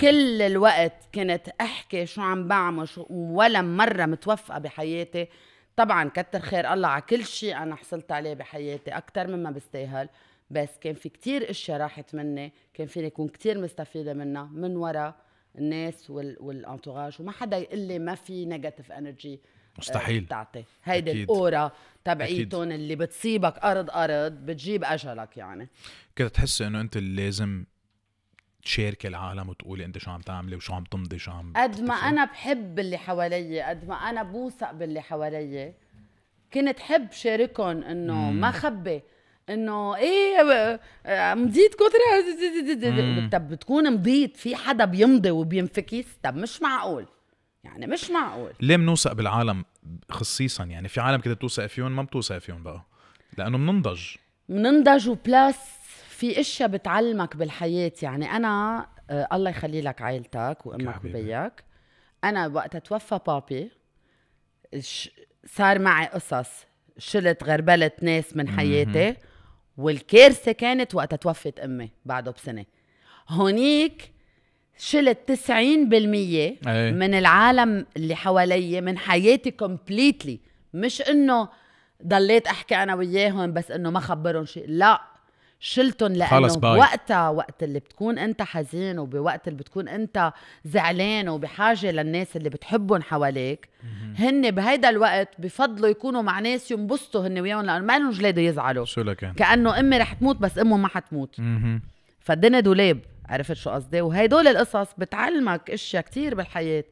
كل الوقت كنت احكي شو عم بعمل شو ولا مره متوفقه بحياتي طبعا كتر خير الله على كل شيء انا حصلت عليه بحياتي اكثر مما بستاهل بس كان في كتير اشياء راحت مني كان فيني اكون كتير مستفيده منها من ورا الناس وال... والانتوراج وما حدا يقول لي ما في نيجاتيف انرجي آه، مستحيل بتعطي هيدي الاورا تبعيتهم اللي بتصيبك ارض ارض بتجيب اجلك يعني كنت تحس انه انت اللي لازم تشاركي العالم وتقولي انت شو عم تعملي وشو عم تمضي شو عم قد ما انا بحب اللي حوالي قد ما انا بوثق باللي حوالي كنت حب شاركهم انه ما خبي انه ايه مضيت كثر طب بتكون مضيت في حدا بيمضي وبينفكس طب مش معقول يعني مش معقول ليه بنوثق بالعالم خصيصا يعني في عالم كده بتوثق فيهم ما بتوثق فيهم بقى لانه بننضج بننضج وبلاس في اشياء بتعلمك بالحياه يعني انا آه الله يخلي لك عائلتك وامك وبيك انا وقت توفى بابي صار معي قصص شلت غربلت ناس من حياتي والكارثه كانت وقت توفت امي بعده بسنه هونيك شلت 90% أي. من العالم اللي حوالي من حياتي كومبليتلي مش انه ضليت احكي انا وياهم بس انه ما خبرهم شيء لا شلتهم لانه خلص باي. وقتها وقت اللي بتكون انت حزين وبوقت اللي بتكون انت زعلان وبحاجه للناس اللي بتحبهم حواليك هن بهيدا الوقت بفضلوا يكونوا مع ناس ينبسطوا هن وياهم لانه ما لهم جلاده يزعلوا شو لكان كانه امي رح تموت بس امه ما حتموت فالدنيا دولاب عرفت شو قصدي وهدول القصص بتعلمك اشياء كتير بالحياه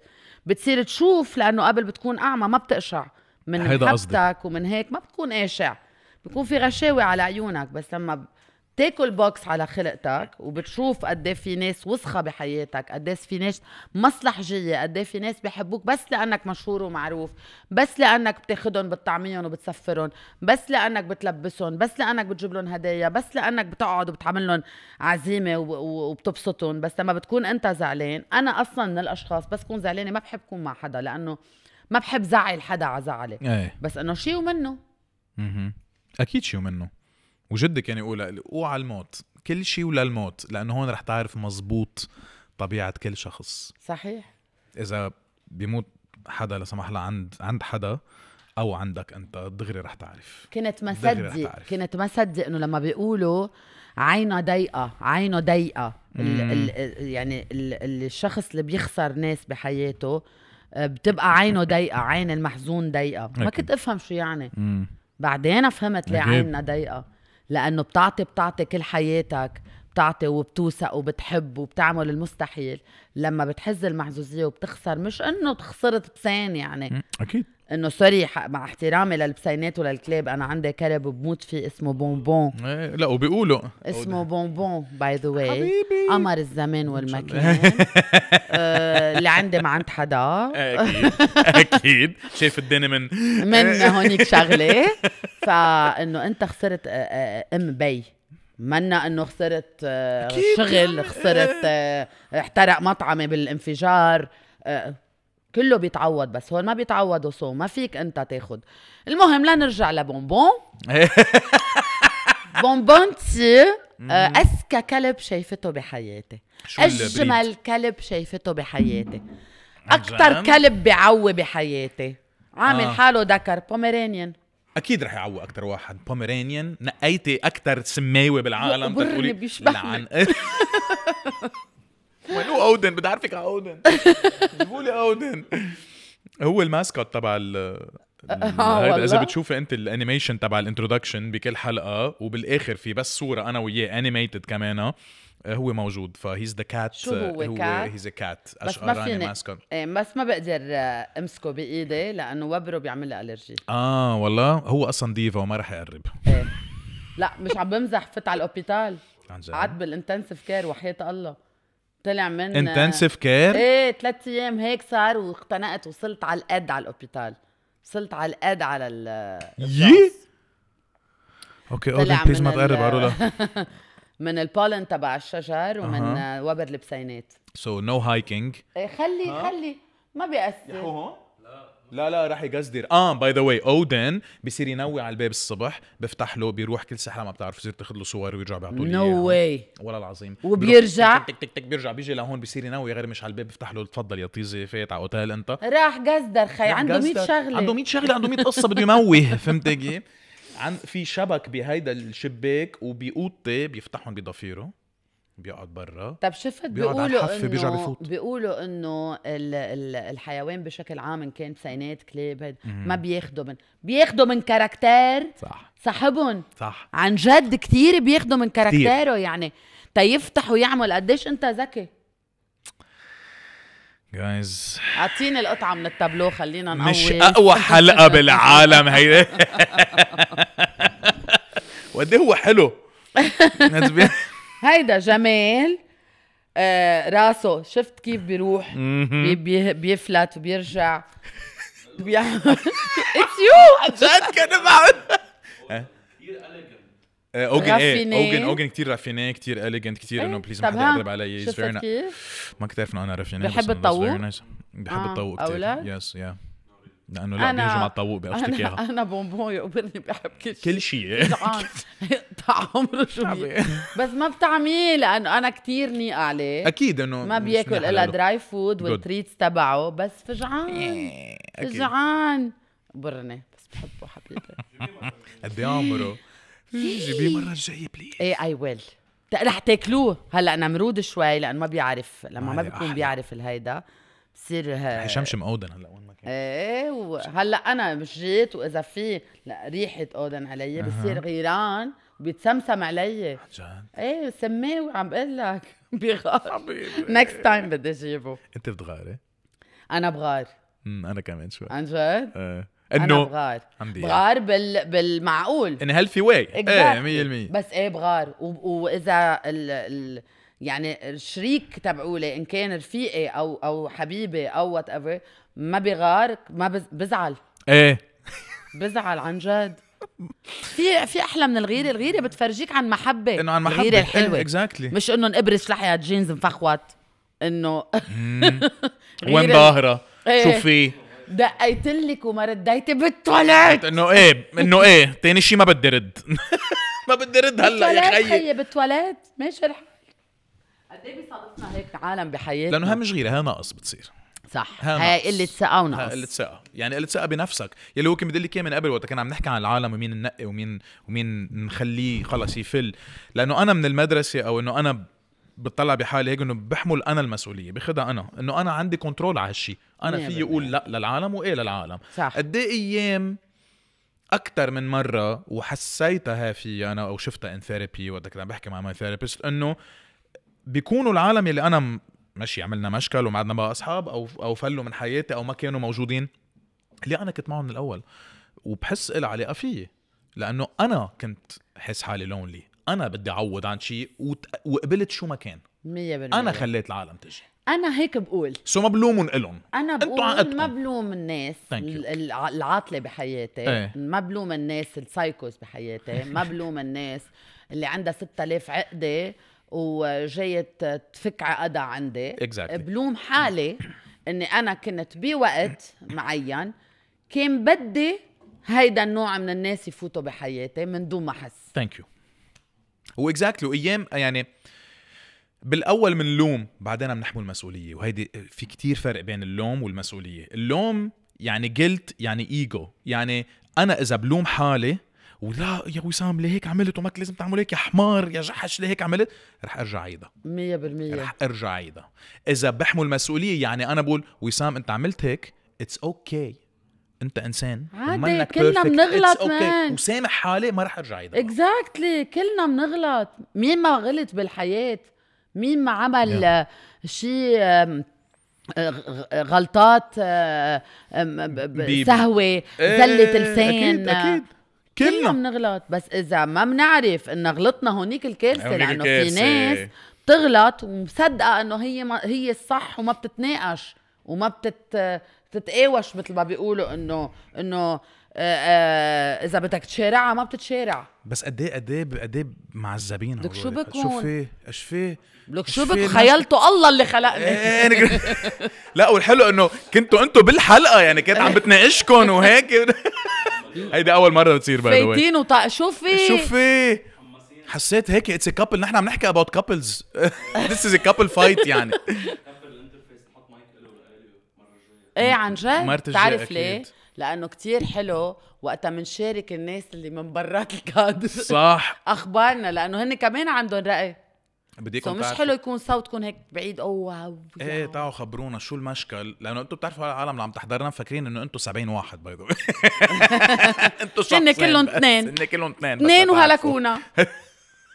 بتصير تشوف لانه قبل بتكون اعمى ما بتقشع من محبتك ومن هيك ما بتكون قاشع بيكون في غشاوي على عيونك بس لما تاكل بوكس على خلقتك وبتشوف قد إيه في ناس وسخه بحياتك قد إيه في ناس مصلحجيه قد إيه في ناس بحبوك بس لانك مشهور ومعروف بس لانك بتاخدهم بتطعميهم وبتسفرهم بس لانك بتلبسهم بس لانك بتجيب لهم هدايا بس لانك بتقعد وبتعمل لهم عزيمه وبتبسطهم بس لما بتكون انت زعلان انا اصلا من الاشخاص بس كون زعلانه ما بحب كون مع حدا لانه ما بحب زعل حدا على زعلي بس انه شيء ومنه اكيد شيء ومنه وجدي يعني كان يقول اوعى الموت كل شيء وللموت لانه هون رح تعرف مزبوط طبيعه كل شخص صحيح اذا بيموت حدا لا سمح الله عند عند حدا او عندك انت دغري رح تعرف كنت ما صدق كنت ما صدق انه لما بيقولوا عينه ضيقه عينه ضيقه يعني الشخص اللي بيخسر ناس بحياته آه، بتبقى عينه ضيقه عين المحزون ضيقه ما كنت افهم شو يعني مم. بعدين فهمت ليه عيننا ضيقه لأنه بتعطي بتعطي كل حياتك بتعطي وبتوثق وبتحب وبتعمل المستحيل لما بتحز المعزوزيه وبتخسر مش انه خسرت بسان يعني اكيد انه سوري مع احترامي للبسينات وللكلاب انا عندي كلب بموت فيه اسمه بونبون ايه لا وبيقولوا اسمه بونبون باي ذا واي حبيبي قمر الزمان والمكان [laughs] آه اللي عندي ما عند حدا اكيد اكيد شايف الدنيا من [laughs] من هونيك شغله فانه انت خسرت آه، آه، ام بي منا انه خسرت آه، شغل خسرت احترق مطعمي بالانفجار كله بيتعوض بس هون ما بيتعوضوا سو ما فيك انت تاخد المهم لنرجع لبونبون [laughs] بونبون تي اذكى آه، كلب شايفته بحياتي اجمل كلب شايفته بحياتي اكثر كلب بيعوي بحياتي عامل آه. حاله دكر بوميرانيان اكيد رح يعوي اكثر واحد بوميرانيان نقيتي اكثر سماوي بالعالم تقولي بيشبهني [laughs] مالو اودن بدي اعرفك على اودن جيبوا لي اودن هو الماسكوت تبع ال هذا آه، آه، اذا بتشوفي انت الانيميشن تبع الانترودكشن بكل حلقه وبالاخر في بس صوره انا وياه انيميتد كمان آه، هو موجود فهيز ذا كات شو هو, هو كات هيز كات اشقراني ماسكوت بس ما بقدر امسكه بايدي لانه وبره بيعمل لي الرجي اه والله هو اصلا ديفا وما رح يقرب ايه لا مش عم بمزح فت على الاوبيتال قعدت بالانتنسيف كير وحياة الله طلع من انتنسيف كير ايه ثلاث ايام هيك صار واقتنقت وصلت على القد على الاوبيتال وصلت على القد على ال يي اوكي اوكي بليز ما تقرب عرولا [laughs] من البولن تبع الشجر ومن وبر البسينات سو نو هايكينج خلي خلي ما بيأثر هون لا لا راح يقصدر اه باي ذا واي اودن بصير ينوي على الباب الصبح بفتح له بيروح كل سحره ما بتعرف بصير تاخذ له صور ويرجع بيعطوا لي نو واي والله العظيم وبيرجع تك تك تك بيرجع بيجي لهون بصير ينوي مش على الباب بفتح له تفضل يا طيزه فات على اوتيل انت راح قصدر خي عنده 100 شغله عنده 100 شغله عنده 100 قصه بده يموي [laughs] فهمت كيف؟ عن في شبك بهيدا الشباك وبأوضتي بيفتحهم بضفيره بيقعد برا طب شفت بيقولوا انه بيقولوا انه الحيوان بشكل عام ان كان سينات كلاب ما بياخدوا من بياخدوا من كاركتير صح صاحبهم صح عن جد كثير بياخدوا من كاركتيره يعني تيفتح طيب ويعمل قديش انت ذكي جايز اعطيني القطعه من التابلو خلينا نقوي مش اقوى حلقه [laughs] بالعالم هيدي [laughs] وقد إيه هو حلو [laughs] هيدا جمال آه راسه شفت كيف بيروح بي بي بيفلت وبيرجع اتس [laughs] يو [laughs] عن جد كان بعد آه، اوجن ايه اوجن اوجن كثير رافينيه كثير اليجنت كثير انه بليز إيه، ما حدا يقرب علي شفت كيف؟ ما كنت عارف انه انا رافينيه بحب الطوق بحب الطوق كثير يس يا لانه لا أنا... بيهجم على الطاووق أنا... اياها انا بونبون يقبرني بحب كل شيء كل شيء [laughs] طعم عمره شو [laughs] بس ما بتعميه لانه انا كثير نيقة عليه اكيد انه ما بياكل الا دراي فود والتريتس تبعه بس فجعان إيه، فجعان برني بس بحبه حبيبي [laughs] قد ايه عمره؟ جيبيه المره الجايه بليز ايه اي ويل رح تاكلوه هلا نمرود شوي لانه ما بيعرف لما ما بيكون بيعرف الهيدا بصير هشام آه، شمقودن هلا وين ما كان ايه وهلا انا جيت واذا في ريحه اودن علي بصير غيران وبيتسمسم علي جد ايه سميه وعم بقول لك بغار نكست تايم بدي اجيبه انت بتغاري؟ انا بغار امم انا كمان شوي عن جد؟ ايه انه بغار بغار بال... بالمعقول ان هيلثي واي ايه 100% بس ايه بغار و... واذا ال... ال... يعني الشريك تبعولي ان كان رفيقي او او حبيبي او وات ايفر ما بغار ما بزعل ايه بزعل عن جد في في احلى من الغيره الغيره بتفرجيك عن محبه انه عن محبه الغيره الحلوه إيه، اكزاكتلي exactly. مش انه نقبرس لحيه جينز مفخوت انه [laughs] وين ظاهره إيه. شو في دقيت لك وما رديتي بالتواليت انه ايه انه ايه تاني شيء ما بدي رد [laughs] ما بدي رد هلا يا خيي بالتواليت ماشي قد ايه بيصادفنا هيك عالم بحياتنا لانه هي مش غيره هي ناقص بتصير صح هي قلة ثقة ونقص هاي قلة ثقة يعني قلة ثقة بنفسك يلي هو كان بدي اياه من قبل وقت كنا عم نحكي عن العالم ومين ننقي ومين ومين نخليه خلص يفل لانه انا من المدرسة او انه انا بتطلع بحالي هيك انه بحمل انا المسؤوليه بخدها انا انه انا عندي كنترول على هالشيء انا فيي اقول لا للعالم وايه للعالم صح قد إيه ايام اكثر من مره وحسيتها في انا او شفتها ان ثيرابي وقت كنت عم بحكي مع ماي ثيرابيست انه بيكونوا العالم اللي انا ماشي عملنا مشكل وما عدنا بقى اصحاب او او فلوا من حياتي او ما كانوا موجودين اللي انا كنت معهم من الاول وبحس إلها علاقه فيي لانه انا كنت حس حالي لونلي انا بدي اعوض عن شيء وت... وقبلت شو ما كان 100% انا خليت العالم تجي انا هيك بقول سو ما بلومن الهم انا بقول ما بلوم الناس العاطله بحياتي ايه. ما بلوم الناس السايكوز بحياتي [laughs] ما بلوم الناس اللي عندها 6000 عقده وجاية تفك عقدة عندي exactly. بلوم حالي اني انا كنت بوقت معين كان بدي هيدا النوع من الناس يفوتوا بحياتي من دون ما احس ثانك يو واكزاكتلي وايام يعني بالاول بنلوم بعدين عم نحمل مسؤوليه وهيدي في كتير فرق بين اللوم والمسؤوليه اللوم يعني جلت يعني ايجو يعني انا اذا بلوم حالي ولا يا وسام ليه هيك عملت وما لازم تعمل هيك يا حمار يا جحش ليه هيك عملت رح ارجع عيدها 100% رح ارجع عيدها اذا بحمل مسؤوليه يعني انا بقول وسام انت عملت هيك اتس اوكي okay. انت انسان عادي كلنا بنغلط okay. وسامح حالي ما رح ارجع عيدها اكزاكتلي exactly. كلنا بنغلط مين ما غلط بالحياه مين ما عمل yeah. شيء آه، غلطات آه، سهوه إيه، زله لسان اكيد اكيد كلنا بنغلط بس اذا ما بنعرف ان غلطنا هونيك الكارثه لانه في ناس إيه. بتغلط ومصدقه انه هي ما هي الصح وما بتتناقش وما بتت بتتقاوش مثل ما بيقولوا انه انه آه، آه، اذا بدك تشارعها ما بتتشارع بس قد ايه قد ايه قد ايه معذبين لك شو بكون شو فيه ايش فيه لك شو بك خيلته الله اللي خلقني إيه، إيه، [laughs] لا والحلو انه كنتوا انتوا بالحلقه يعني كانت عم بتناقشكم وهيك [laughs] هيدي اول مره بتصير باي ذا فايتين وطا شوفي شوفي حسيت هيك اتس كابل نحن عم نحكي اباوت كابلز ذس از كابل فايت يعني ايه عن جد بتعرف ليه؟ لانه كتير حلو وقتها منشارك الناس اللي من برات الكادر صح [laughs] اخبارنا لانه هن كمان عندهم راي بديكم so مش حلو يكون صوتكم هيك بعيد او واو ايه تعالوا خبرونا شو المشكل لانه انتم بتعرفوا العالم اللي عم تحضرنا مفكرين انه انتم 70 واحد باي ذا [laughs] انتم شخصين هن كلهم اثنين [laughs] هن كلهم اثنين اثنين وهلكونا [laughs]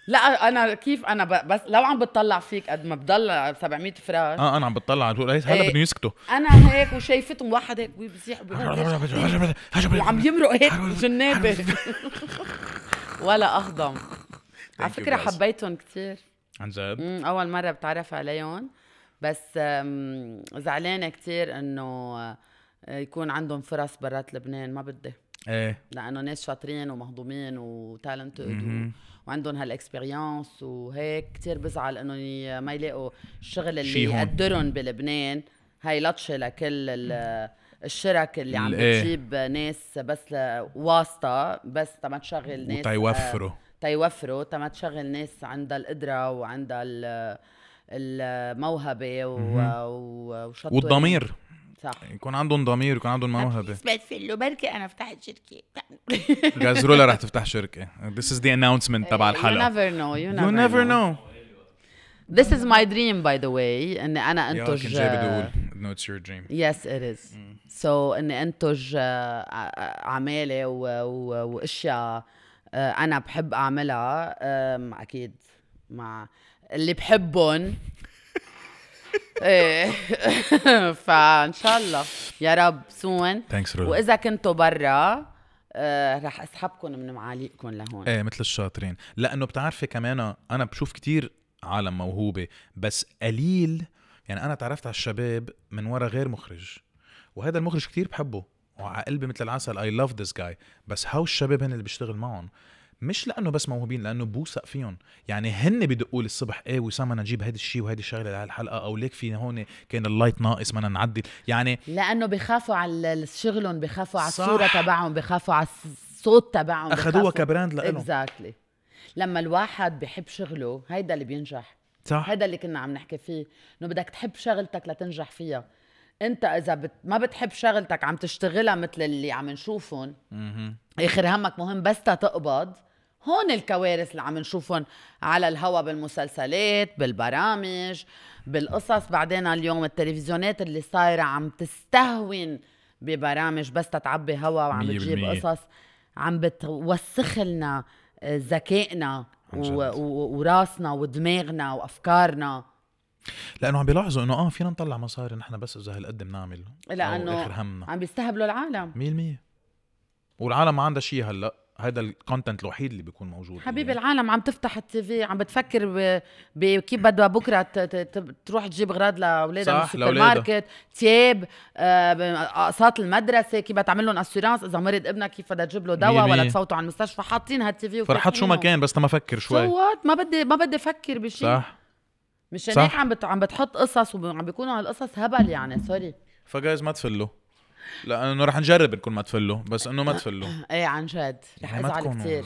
لا انا كيف انا بس لو عم بتطلع فيك قد ما بضل 700 فراش اه انا عم بتطلع هلا إيه هلا بدهم يسكتوا انا هيك وشايفتهم واحد هيك بيصيح وعم يمرق هيك جنابه ولا اخضم على فكره حبيتهم كثير عن جد؟ اول مره بتعرف عليهم بس زعلانه كثير انه آه، يكون عندهم فرص برات لبنان ما بدي ايه لانه ناس شاطرين ومهضومين وتالنتد وعندهم هالاكسبيرينس وهيك كثير بزعل انه ما يلاقوا الشغل اللي يقدرهم بلبنان هاي لطشه لكل الشرك اللي عم إيه. بتجيب ناس بس واسطه بس تما تشغل ناس آه، وتيوفروا تيوفروا تما تشغل ناس عندها القدره وعندها الموهبه وشطوة والضمير صح يكون عندهم ضمير يكون عندهم موهبه سمعت فيلو بركي انا فتحت شركه غازرولا [laughs] رح تفتح شركه This is the announcement إيه، تبع الحلقه You never know You never, you never know. know. This is my dream by the way اني انا انتج كنت بدي اقول انه اتس يور دريم يس ات از سو اني انتج اعمالي آه، آه، آه، واشياء آه، انا بحب اعملها اكيد مع اللي بحبهم ايه [laughs] فان شاء الله يا رب سون ثانكس واذا كنتوا برا آه رح اسحبكم من معاليقكم لهون ايه مثل الشاطرين لانه بتعرفي كمان انا بشوف كتير عالم موهوبه بس قليل يعني انا تعرفت على الشباب من ورا غير مخرج وهذا المخرج كتير بحبه وعلى قلبي مثل العسل اي لاف ذيس جاي بس هاو الشباب هن اللي بيشتغل معهم مش لانه بس موهوبين لانه بوثق فيهم يعني هن بدقوا لي الصبح ايه وسام انا اجيب هيدا الشيء وهيدي الشغله لهالحلقه او ليك في هون كان اللايت ناقص ما نعدل يعني لانه بخافوا على شغلهم بخافوا على الصوره تبعهم بخافوا على الصوت تبعهم اخذوها كبراند لهم اكزاكتلي لما الواحد بحب شغله هيدا اللي بينجح صح هيدا اللي كنا عم نحكي فيه انه بدك تحب شغلتك لتنجح فيها انت اذا بت ما بتحب شغلتك عم تشتغلها مثل اللي عم نشوفهم اخر همك مهم بس تقبض هون الكوارث اللي عم نشوفهم على الهوا بالمسلسلات بالبرامج بالقصص بعدين اليوم التلفزيونات اللي صايره عم تستهون ببرامج بس تتعبي هوا وعم تجيب قصص عم بتوسخ لنا ذكائنا وراسنا ودماغنا وافكارنا لانه عم بيلاحظوا انه اه فينا نطلع مصاري نحن بس اذا هالقد بنعمل لانه عم بيستهبلوا العالم 100% والعالم ما عندها شيء هلا هذا الكونتنت الوحيد اللي بيكون موجود حبيبي يعني. العالم عم تفتح التي في عم بتفكر بكيف بدها بكره تروح تجيب اغراض لاولادها من السوبر ماركت ثياب آه، اقساط المدرسه كيف بدها تعمل لهم اسيورانس اذا مرض ابنك كيف بدها تجيب له دواء ولا تفوته على المستشفى حاطين هالتي في فرحت شو ما كان بس ما فكر شوي صوت ما بدي ما بدي افكر بشيء صح مش هيك عم بت... عم بتحط قصص وعم بيكونوا هالقصص هبل يعني سوري فجايز ما تفلوا لانه رح نجرب نكون ما تفلوا بس انه ما تفلوا [coughs] ايه عن جد رح يعني ازعل تكون... كثير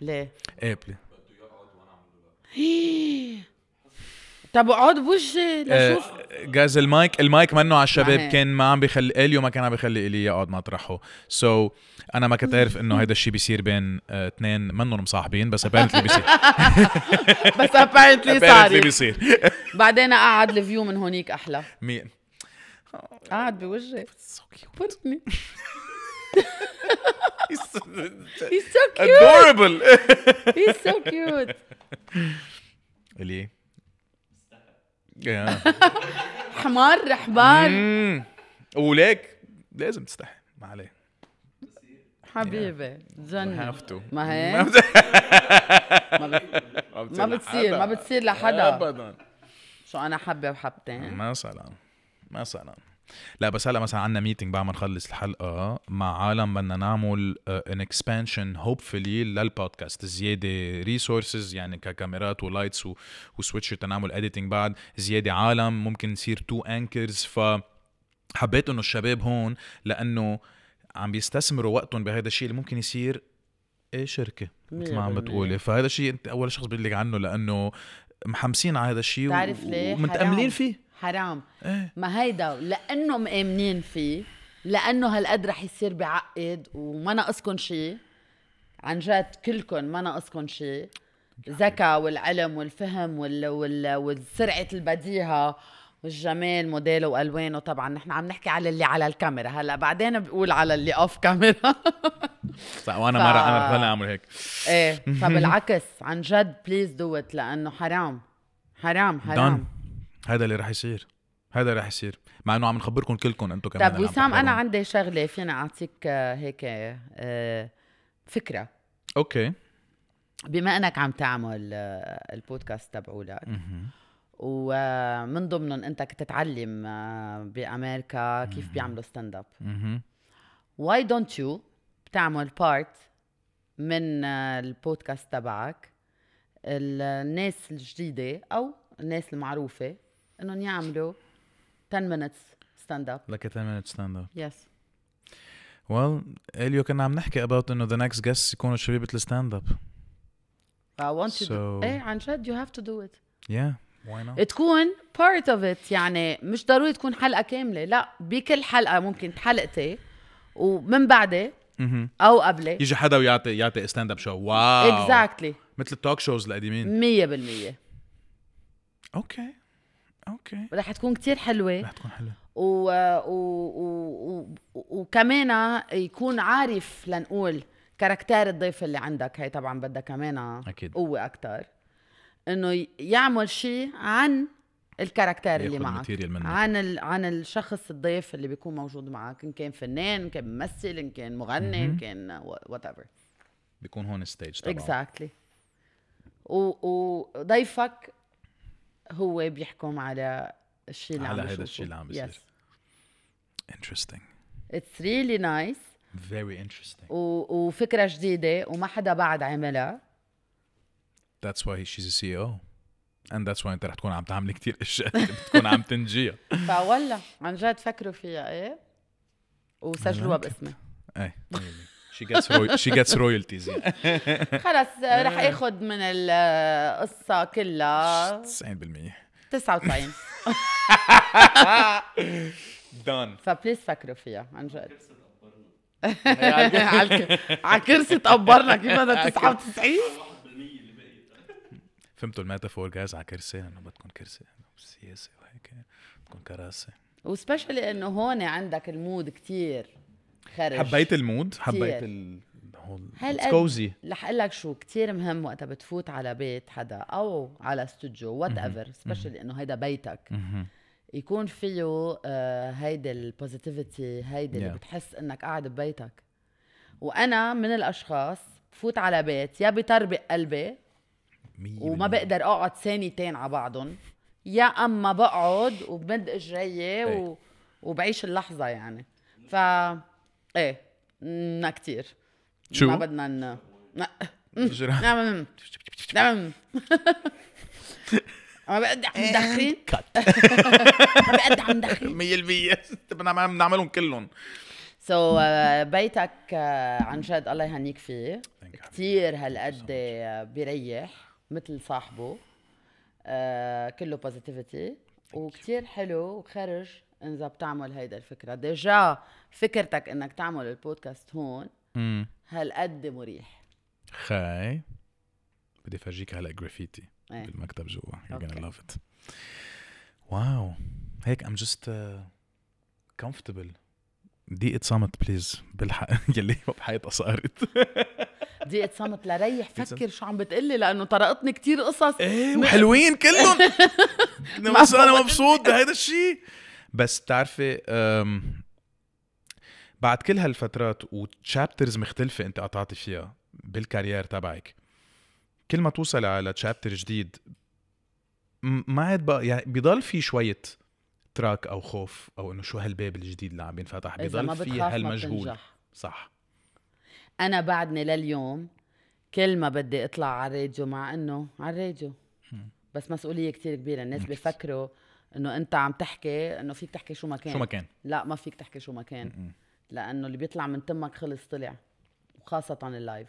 ليه؟ ايه بلي [gasps] طب اقعد بوجهي لشوف آه، جاز المايك المايك منه على الشباب كان ما عم بيخلي اليو ما كان عم بيخلي ايليا اقعد مطرحه سو so, انا ما كنت عارف انه هيدا الشيء بيصير بين آه، اثنين منهم مصاحبين بس ابيرنتلي [laughs] بيصير [laughs] بس ابيرنتلي [laughs] صار يعني. بيصير بعدين قعد الفيو من هونيك احلى مين قعد بوجهي كيوت He's so cute. Adorable. He's so cute. إلي. حمار رحبان. وليك لازم تستحي ما عليه حبيبي تجنن يعني ما هي [laughs] ما بتصير ما بتصير لحدا ابدا شو انا حبه وحبتين مثلا مثلا لا بس هلا مثلا عندنا ميتنج بعد ما نخلص الحلقه مع عالم بدنا نعمل ان اكسبانشن هوبفلي للبودكاست زياده ريسورسز يعني ككاميرات ولايتس وسويتش تنعمل اديتنج بعد زياده عالم ممكن نصير تو انكرز ف حبيت انه الشباب هون لانه عم بيستثمروا وقتهم بهذا الشيء اللي ممكن يصير ايه شركه مثل ما عم بتقولي فهذا الشيء انت اول شخص بقول عنه لانه محمسين على هذا الشيء بتعرف و... ليه؟ ومتاملين فيه حرام إيه؟ ما هيدا لانه مآمنين فيه لانه هالقد رح يصير بعقد وما ناقصكم شيء عن جد كلكم ما ناقصكم شيء الذكاء يعني. والعلم والفهم وال... وال... وسرعه البديهه والجمال موديله والوانه طبعا نحن عم نحكي على اللي على الكاميرا هلا بعدين بقول على اللي اوف كاميرا [laughs] صح وانا ف... مره انا بضل اعمل هيك ايه [laughs] فبالعكس عن جد بليز دو ات لانه حرام حرام حرام Done. هذا اللي رح يصير هذا اللي رح يصير مع انه عم نخبركم كلكم انتم كمان طب وسام انا عندي شغله فينا اعطيك آه، هيك آه، فكره اوكي بما انك عم تعمل آه، البودكاست تبعولك ومن ضمنهم انت كنت تتعلم آه، بامريكا كيف بيعملوا ستاند اب واي دونت يو بتعمل بارت من آه، البودكاست تبعك الناس الجديده او الناس المعروفه انهم يعملوا 10 minutes ستاند اب لك 10 minutes ستاند اب يس ويل اليو كنا عم نحكي about انه ذا نكست guests يكونوا شبيبه الستاند اب I want so... to do... ايه عن جد you have to do it yeah تكون بارت اوف ات يعني مش ضروري تكون حلقه كامله لا بكل حلقه ممكن حلقتي ومن بعدي او قبلي يجي حدا ويعطي يعطي ستاند اب شو واو اكزاكتلي exactly. مثل التوك شوز القديمين 100% اوكي اوكي رح تكون كتير حلوه رح تكون حلوه و... و... و... و... وكمان يكون عارف لنقول كاركتير الضيف اللي عندك هي طبعا بدها كمان قوه اكثر انه يعمل شيء عن الكاركتير اللي معك منه. عن ال... عن الشخص الضيف اللي بيكون موجود معك ان كان فنان ان كان ممثل ان كان مغني ان كان وات ايفر بيكون هون الستيج تبعك اكزاكتلي exactly. وضيفك هو بيحكم على الشيء اللي على هذا الشيء اللي عم بيصير انترستينج اتس ريلي نايس فيري انترستينج وفكره جديده وما حدا بعد عملها That's why she's a CEO and that's why انت رح تكون عم تعمل كتير اشياء [laughs] بتكون عم تنجيها فولا عن جد فكروا فيها ايه وسجلوها باسمي ايه شي gets she gets royalties [laughs] خلص رح إيه. اخذ من القصه كلها 90% 99 دون فبليز فكروا فيها عن جد على كرسي تقبرنا [laughs] كيف بدها 99 فهمتوا الميتافور جايز على كرسي انه بدكم كرسي لانه سياسي وهيك بدكم كراسي وسبيشلي انه هون عندك المود كتير خرج حبيت المود حبيت ال هل كوزي رح اقول لك شو كثير مهم وقتها بتفوت على بيت حدا او على استوديو وات ايفر سبيشلي انه هيدا بيتك يكون فيه آه، هيدي البوزيتيفيتي هيدي اللي بتحس انك قاعد ببيتك وانا من الاشخاص بفوت على بيت يا بطربق قلبي وما بقدر اقعد ثانيتين على بعضهم يا اما بقعد وبمد اجري إيه. و... وبعيش اللحظه يعني ف ايه نا كثير شو ما بدنا ن... نعم [laughs] نعم [laughs] ما بقدر عم ندخن [laughs] ما بقدر عم ندخن 100% بنعملهم كلهم سو so, uh, بيتك uh, عن جد الله يهنيك فيه كثير هالقد بيريح مثل صاحبه آه كله بوزيتيفيتي وكثير حلو وخرج اذا بتعمل هيدا الفكره ديجا فكرتك انك تعمل البودكاست هون هالقد مريح خاي بدي افرجيك هلا جرافيتي ايه. بالمكتب جوا you're gonna love it واو هيك I'm just uh, comfortable دقيقة صمت بليز بالحق يلي بحياتها صارت [laughs] دقيقة صمت لريح فكر شو عم بتقلي لأنه طرقتني كتير قصص ايه وحلوين كلهم [laughs] بس أنا مبسوط بهيدا الشيء بس بتعرفي بعد كل هالفترات وتشابترز مختلفة أنت قطعتي فيها بالكارير تبعك كل ما توصل على تشابتر جديد ما عاد بقى يعني بضل في شوية تراك أو خوف أو إنه شو هالباب الجديد اللي عم بينفتح بضل في هالمجهول صح انا بعدني لليوم كل ما بدي اطلع على الراديو مع انه على الراديو بس مسؤوليه كتير كبيره الناس بيفكروا انه انت عم تحكي انه فيك تحكي شو ما كان شو ما كان لا ما فيك تحكي شو ما كان لانه اللي بيطلع من تمك خلص طلع وخاصه اللايف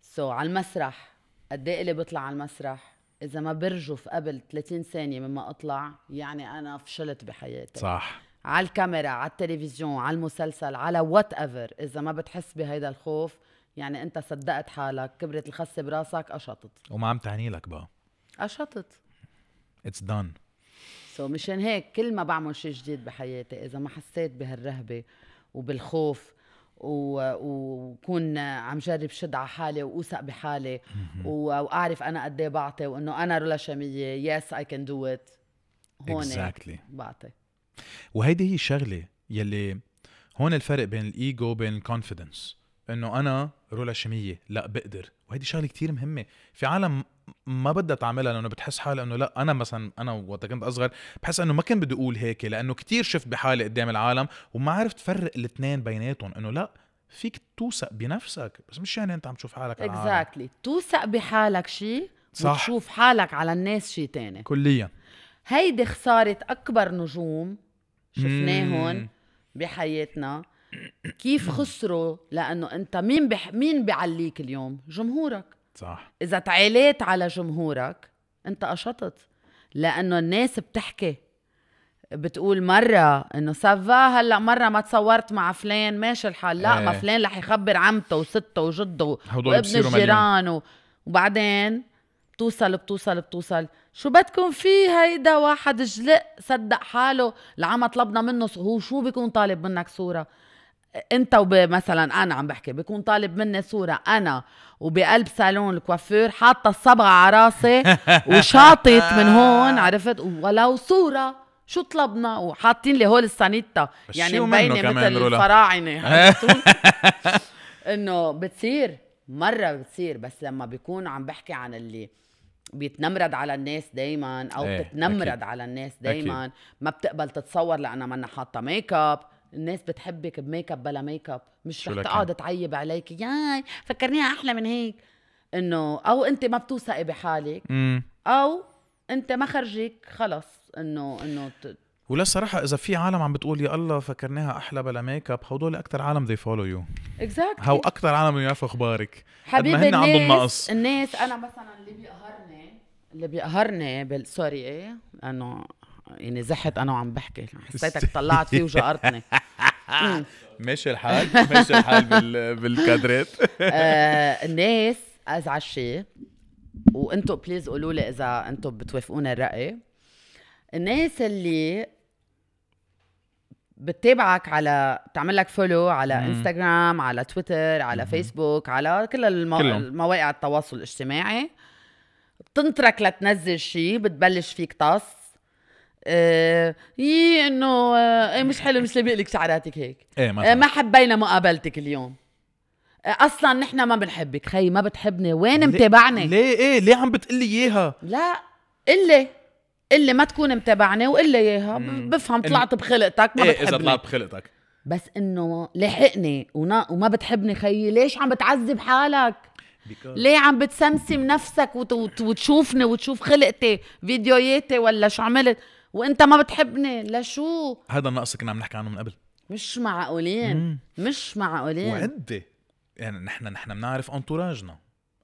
سو so, على المسرح قد ايه اللي بيطلع على المسرح اذا ما برجف قبل 30 ثانيه مما اطلع يعني انا فشلت بحياتي صح على الكاميرا على التلفزيون على المسلسل على وات ايفر اذا ما بتحس بهيدا الخوف يعني انت صدقت حالك كبرت الخسه براسك قشطت وما عم تعني لك بقى قشطت اتس دان سو مشان هيك كل ما بعمل شيء جديد بحياتي اذا ما حسيت بهالرهبه وبالخوف وكون عم جرب شد على حالي واوثق بحالي واعرف انا قد ايه بعطي وانه انا رولا شاميه يس اي كان دو ات هون exactly. بعطي وهيدي هي الشغله يلي هون الفرق بين الايجو وبين الكونفيدنس انه انا رولا شميه لا بقدر وهيدي شغله كتير مهمه في عالم ما بدها تعملها لانه بتحس حالها انه لا انا مثلا انا وقت كنت اصغر بحس انه ما كان بدي اقول هيك لانه كتير شفت بحالي قدام العالم وما عرفت فرق الاثنين بيناتهم انه لا فيك توثق بنفسك بس مش يعني انت عم تشوف حالك على اكزاكتلي exactly. توثق بحالك شيء صح وتشوف حالك على الناس شيء تاني كليا هيدي خسارة أكبر نجوم شفناهم بحياتنا كيف خسروا لانه انت مين بح... مين بيعليك اليوم جمهورك صح اذا تعاليت على جمهورك انت قشطت لانه الناس بتحكي بتقول مرة انه سافا هلا مرة ما تصورت مع فلان ماشي الحال لا ايه. ما فلان رح يخبر عمته وسته وجده وابن الجيران و... وبعدين بتوصل بتوصل بتوصل شو بدكم فيه هيدا واحد جلق صدق حاله العمى طلبنا منه هو شو بيكون طالب منك صوره انت مثلا انا عم بحكي بيكون طالب مني صوره انا وبقلب صالون الكوافير حاطه الصبغه على راسي [laughs] وشاطت من هون عرفت ولو صوره شو طلبنا وحاطين لي هول السانيتا يعني مبينه مثل الفراعنه [laughs] انه بتصير مره بتصير بس لما بيكون عم بحكي عن اللي بيتنمرد على الناس دايما او ايه بتتنمرد أكيد. على الناس دايما أكيد. ما بتقبل تتصور لانها ما حاطه ميك اب الناس بتحبك بميك اب بلا ميك اب مش رح تقعد تعيب عليك ياي فكرنيها احلى من هيك انه او انت ما بتوثقي بحالك مم. او انت ما خرجك خلص انه انه ت... ولا صراحة إذا في عالم عم بتقول يا الله فكرناها أحلى بلا ميك اب هدول أكثر عالم ذي فولو يو اكزاكتلي هو أكثر عالم بيعرفوا أخبارك حبيبي الناس عندهم نقص الناس أنا مثلا اللي بيقهرني اللي بيقهرني بال... سوري لانه إيه؟ يعني زحت انا وعم بحكي حسيتك [laughs] طلعت فيه وجقرتني [laughs] [laughs] ماشي الحال ماشي الحال بال... بالكادرات آه، الناس ازعج شيء وانتم بليز قولوا لي اذا انتم بتوافقوني الراي الناس اللي بتتابعك على بتعمل لك فولو على مم. انستغرام على تويتر على مم. فيسبوك على كل المو... المواقع التواصل الاجتماعي بتنترك لتنزل شيء بتبلش فيك طص ايه يي انه آه إيه، مش حلو مش لابق لك شعراتك هيك ايه مثلا. آه، ما حبينا مقابلتك اليوم آه، اصلا نحن ما بنحبك خي ما بتحبني وين متابعني ليه ايه ليه عم بتقلي اياها لا قلي قلي ما تكون متابعني وقلي اياها بفهم طلعت بخلقتك ما إيه بتحبني اذا طلعت بخلقتك بس انه لحقني وما بتحبني خيي ليش عم بتعذب حالك ليه عم بتسمسم نفسك وتشوفني وتشوف خلقتي فيديوهاتي ولا شو عملت وانت ما بتحبني لشو هذا النقص كنا عم نحكي عنه من قبل مش معقولين مش معقولين وعده يعني نحن نحن بنعرف انتوراجنا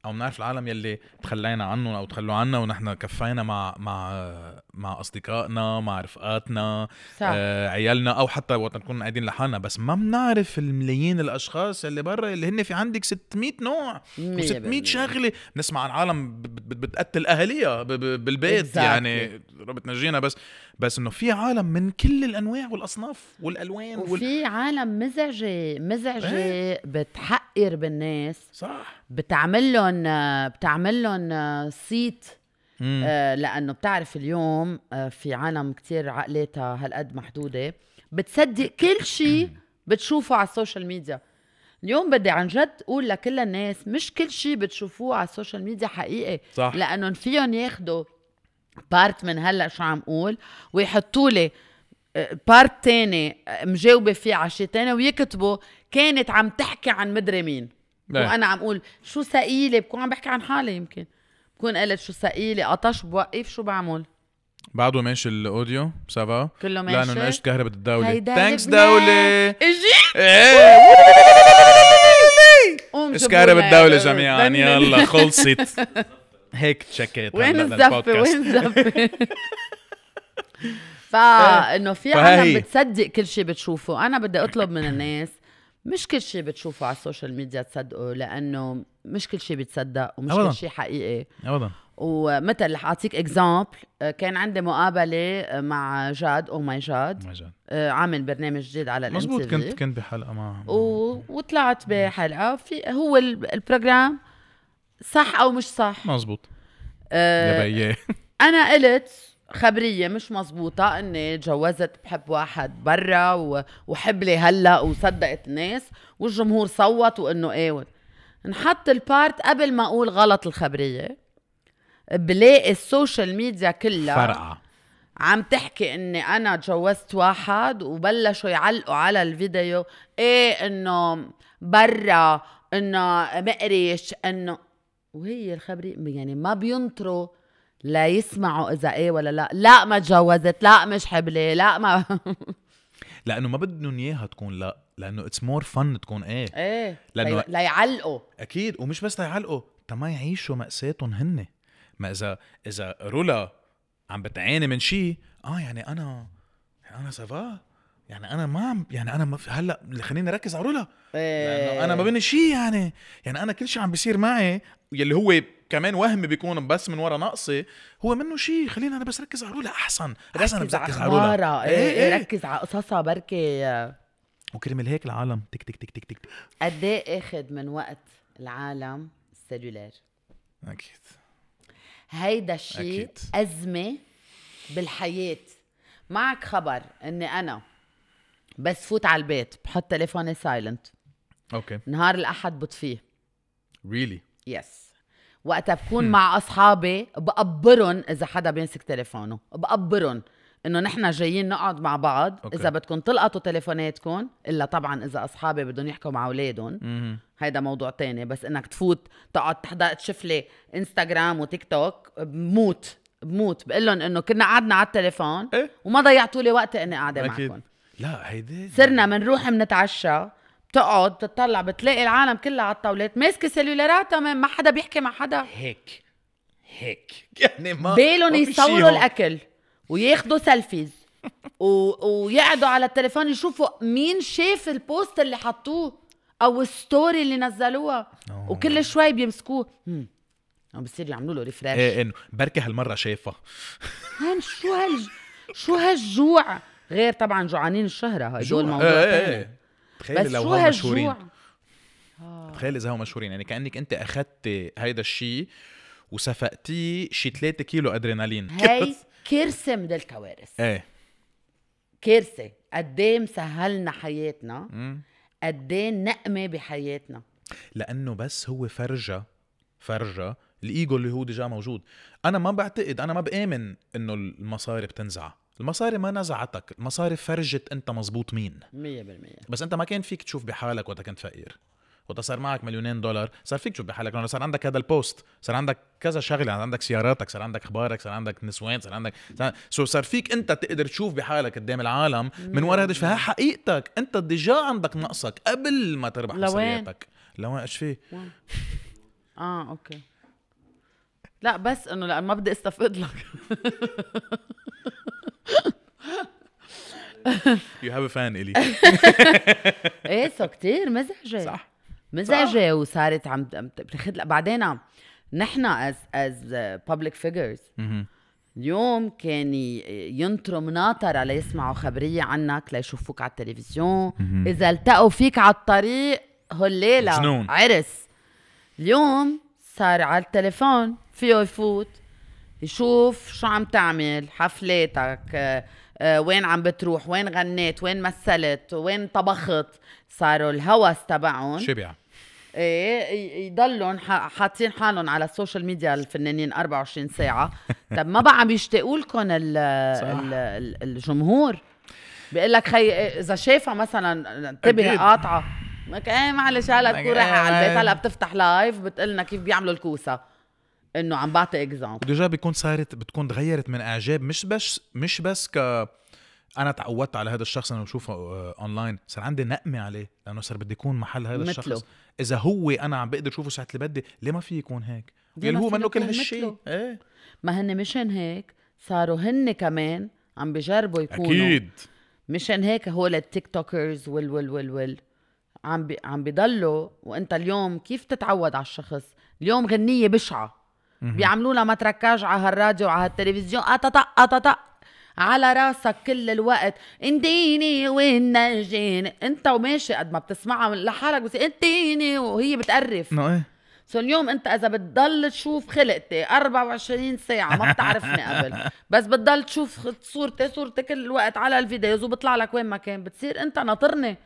او بنعرف العالم يلي تخلينا عنهم او تخلوا عنا ونحن كفينا مع مع مع اصدقائنا مع رفقاتنا صح. آه عيالنا او حتى وقت نكون قاعدين لحالنا بس ما بنعرف الملايين الاشخاص اللي برا اللي هن في عندك 600 نوع و600 شغله بنسمع عن عالم بتقتل اهاليها بالبيت يعني بتنجينا بس بس انه في عالم من كل الانواع والاصناف والالوان وفي وال... عالم مزعجه مزعجه إيه؟ بتحقر بالناس صح بتعمل لهم بتعمل لهم صيت آه، لانه بتعرف اليوم آه، في عالم كتير عقلاتها هالقد محدوده بتصدق كل شيء بتشوفه على السوشيال ميديا اليوم بدي عن جد اقول لكل الناس مش كل شيء بتشوفوه على السوشيال ميديا حقيقي صح لانهم فيهم ياخذوا بارت من هلا شو عم قول ويحطوا لي آه، بارت تاني آه، مجاوبه فيه على شيء تاني ويكتبوا كانت عم تحكي عن مدري مين ده. وانا عم اقول شو ثقيله بكون عم بحكي عن حالي يمكن بكون قلت شو ثقيله قطش بوقف شو بعمل بعده ماشي الاوديو سافا كله ماشي لانه ناقشت كهرباء الدوله ثانكس دوله اجيت ايه [laughs] كهرباء الدوله جميعا يلا خلصت [laughs] هيك تشكيت وين الزفه وين الزفه [laughs] فانه إيه، في عالم بتصدق كل شيء بتشوفه انا بدي اطلب من الناس مش كل شيء بتشوفه على السوشيال ميديا تصدقه لانه مش كل شيء بيتصدق ومش أبداً. كل شيء حقيقي ابدا ومثل رح اعطيك اكزامبل آه، كان عندي مقابله آه، مع جاد او ماي جاد ماي جاد عامل برنامج جديد على الانترنت مزبوط كنت كنت بحلقه معه و... وطلعت بحلقه في هو البروجرام صح او مش صح مزبوط أه [laughs] انا قلت خبرية مش مزبوطة اني تجوزت بحب واحد برا وحب لي هلا وصدقت الناس والجمهور صوت وانه ايه نحط البارت قبل ما اقول غلط الخبرية بلاقي السوشيال ميديا كلها فرقعة عم تحكي اني انا تجوزت واحد وبلشوا يعلقوا على الفيديو ايه انه برا انه مقرش انه وهي الخبري يعني ما بينطروا لا يسمعوا اذا ايه ولا لا لا ما تجوزت لا مش حبلة لا ما [laughs] لانه ما بدهم اياها تكون لا لانه اتس مور فن تكون ايه ايه لانه ليعلقوا اكيد ومش بس ليعلقوا تما يعيشوا ماساتهم هن ما اذا اذا رولا عم بتعاني من شيء اه يعني انا يعني انا سافا يعني انا ما عم يعني انا ما هلا خليني اركز على رولا إيه. لانه انا ما بين شيء يعني يعني انا كل شيء عم بيصير معي يلي هو كمان وهم بيكون بس من ورا نقصي هو منه شيء خلينا انا بس ركز على رولا احسن انا بركز على رولا إيه، إيه،, إيه إيه ركز على قصصها بركي وكرمال هيك العالم تك تك تك تك تك قد ايه اخذ من وقت العالم السلولار اكيد هيدا الشيء ازمه بالحياه معك خبر اني انا بس فوت على البيت بحط تليفوني سايلنت اوكي نهار الاحد بطفيه ريلي really? يس وقتها بكون مع اصحابي بقبرهم اذا حدا بيمسك تليفونه بقبرهم انه نحن جايين نقعد مع بعض أوكي. اذا بدكم تلقطوا تليفوناتكم الا طبعا اذا اصحابي بدهم يحكوا مع اولادهم هيدا موضوع تاني بس انك تفوت تقعد تحضر تشوف لي انستغرام وتيك توك بموت بموت بقول لهم انه كنا قعدنا على التليفون إيه؟ وما ضيعتوا لي وقت اني قاعده معكم لا هيدي صرنا بنروح بنتعشى بتقعد بتطلع بتلاقي العالم كلها على الطاولات ماسكه سيلولاراتها ما حدا بيحكي مع حدا هيك هيك [laughs] يعني ما بالهم يصوروا الاكل وياخذوا سيلفيز و... ويقعدوا على التليفون يشوفوا مين شاف البوست اللي حطوه او الستوري اللي نزلوها وكل شوي بيمسكوه عم بصير يعملوا له ريفرش ايه انه بركي هالمره شافها شو هال شو هالجوع غير طبعا جوعانين الشهره هدول موضوع ايه ايه آه. آه. تخيل لو هم مشهورين تخيل اذا هم مشهورين يعني كانك انت اخذت هيدا الشيء وسفقتيه شي 3 كيلو ادرينالين هي [laughs] كرسة من الكوارث ايه كارثه قد سهلنا إيه مسهلنا حياتنا قد ايه نقمه بحياتنا لانه بس هو فرجه فرجه الايجو اللي هو ديجا موجود انا ما بعتقد انا ما بامن انه المصاري بتنزع المصاري ما نزعتك المصاري فرجت انت مزبوط مين 100% بس انت ما كان فيك تشوف بحالك وقت كنت فقير وقت صار معك مليونين دولار صار فيك تشوف بحالك لانه صار عندك هذا البوست صار عندك كذا شغله صار عندك سياراتك صار عندك اخبارك صار عندك نسوان صار عندك سو صار فيك انت تقدر تشوف بحالك قدام العالم من ورا هذا فها حقيقتك انت ديجا عندك نقصك قبل ما تربح مصرياتك لوين ايش فيه اه اوكي لا بس انه لان ما بدي استفقد لك [laughs] يو هاف ا فان الي ايه سو كتير مزعجه صح مزعجه وصارت عم بتاخذ بعدين نحن از از بابليك فيجرز اليوم كان ينطروا مناطرة ليسمعوا خبرية عنك ليشوفوك على التلفزيون إذا التقوا فيك على الطريق هالليلة عرس اليوم صار على التليفون فيه يفوت يشوف شو عم تعمل حفلاتك آه، آه، وين عم بتروح وين غنيت وين مثلت وين طبخت صاروا الهوس تبعهم شبع ايه يضلهم حاطين حالهم على السوشيال ميديا الفنانين 24 ساعه [laughs] طب ما بقى عم يشتاقوا لكم الجمهور بيقول لك خي اذا شافها مثلا انتبه قاطعه لك ايه معلش هلا تكون رايحه على البيت إيه. هلا بتفتح لايف بتقلنا كيف بيعملوا الكوسه انه عم بعطي اكزامبل ديجا بيكون صارت بتكون تغيرت من اعجاب مش بس مش بس ك انا تعودت على هذا الشخص انا بشوفه اونلاين آه، صار عندي نقمه عليه لانه صار بدي يكون محل هذا مثله. الشخص اذا هو انا عم بقدر اشوفه ساعه اللي بدي ليه ما في يكون هيك يعني هو منه كل هالشيء ايه ما هن مشان هيك صاروا هن كمان عم بجربوا يكونوا اكيد مشان هيك هو التيك توكرز وال وال وال وال عم بي عم بيضلوا وانت اليوم كيف تتعود على الشخص اليوم غنيه بشعه بيعملوا لنا متركاج على هالراديو وعلى هالتلفزيون أتطق أتطق على راسك كل الوقت انديني نجين انت وماشي قد ما بتسمعها لحالك بس انديني وهي بتقرف نو ايه سو اليوم انت اذا بتضل تشوف خلقتي 24 ساعه ما بتعرفني قبل بس بتضل تشوف صورتي صورتي كل الوقت على الفيديوز وبطلع لك وين ما كان بتصير انت ناطرني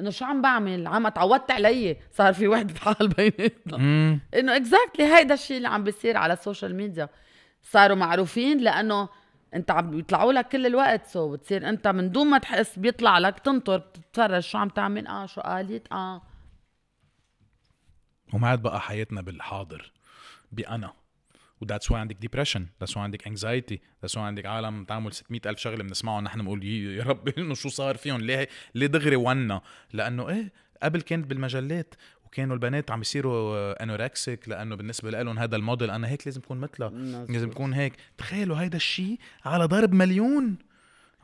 انه شو عم بعمل عم اتعودت علي صار في وحده [laughs] حال بيناتنا انه اكزاكتلي هيدا الشيء اللي عم بيصير على السوشيال ميديا صاروا معروفين لانه انت عم بيطلعوا لك كل الوقت سو بتصير انت من دون ما تحس بيطلع لك تنطر بتتفرج شو عم تعمل اه شو قالت اه وما عاد بقى حياتنا بالحاضر بانا وذاتس واي عندك ديبرشن ذاتس واي عندك انكزايتي ذاتس واي عندك عالم تعمل 600 الف شغله بنسمعهم نحن بنقول يا رب انه [laughs] شو صار فيهم ليه ليه دغري ونا لانه ايه قبل كانت بالمجلات كانوا البنات عم يصيروا انوركسيك لانه بالنسبه لهم هذا الموديل انا هيك لازم اكون مثلها لازم اكون هيك تخيلوا هيدا الشيء على ضرب مليون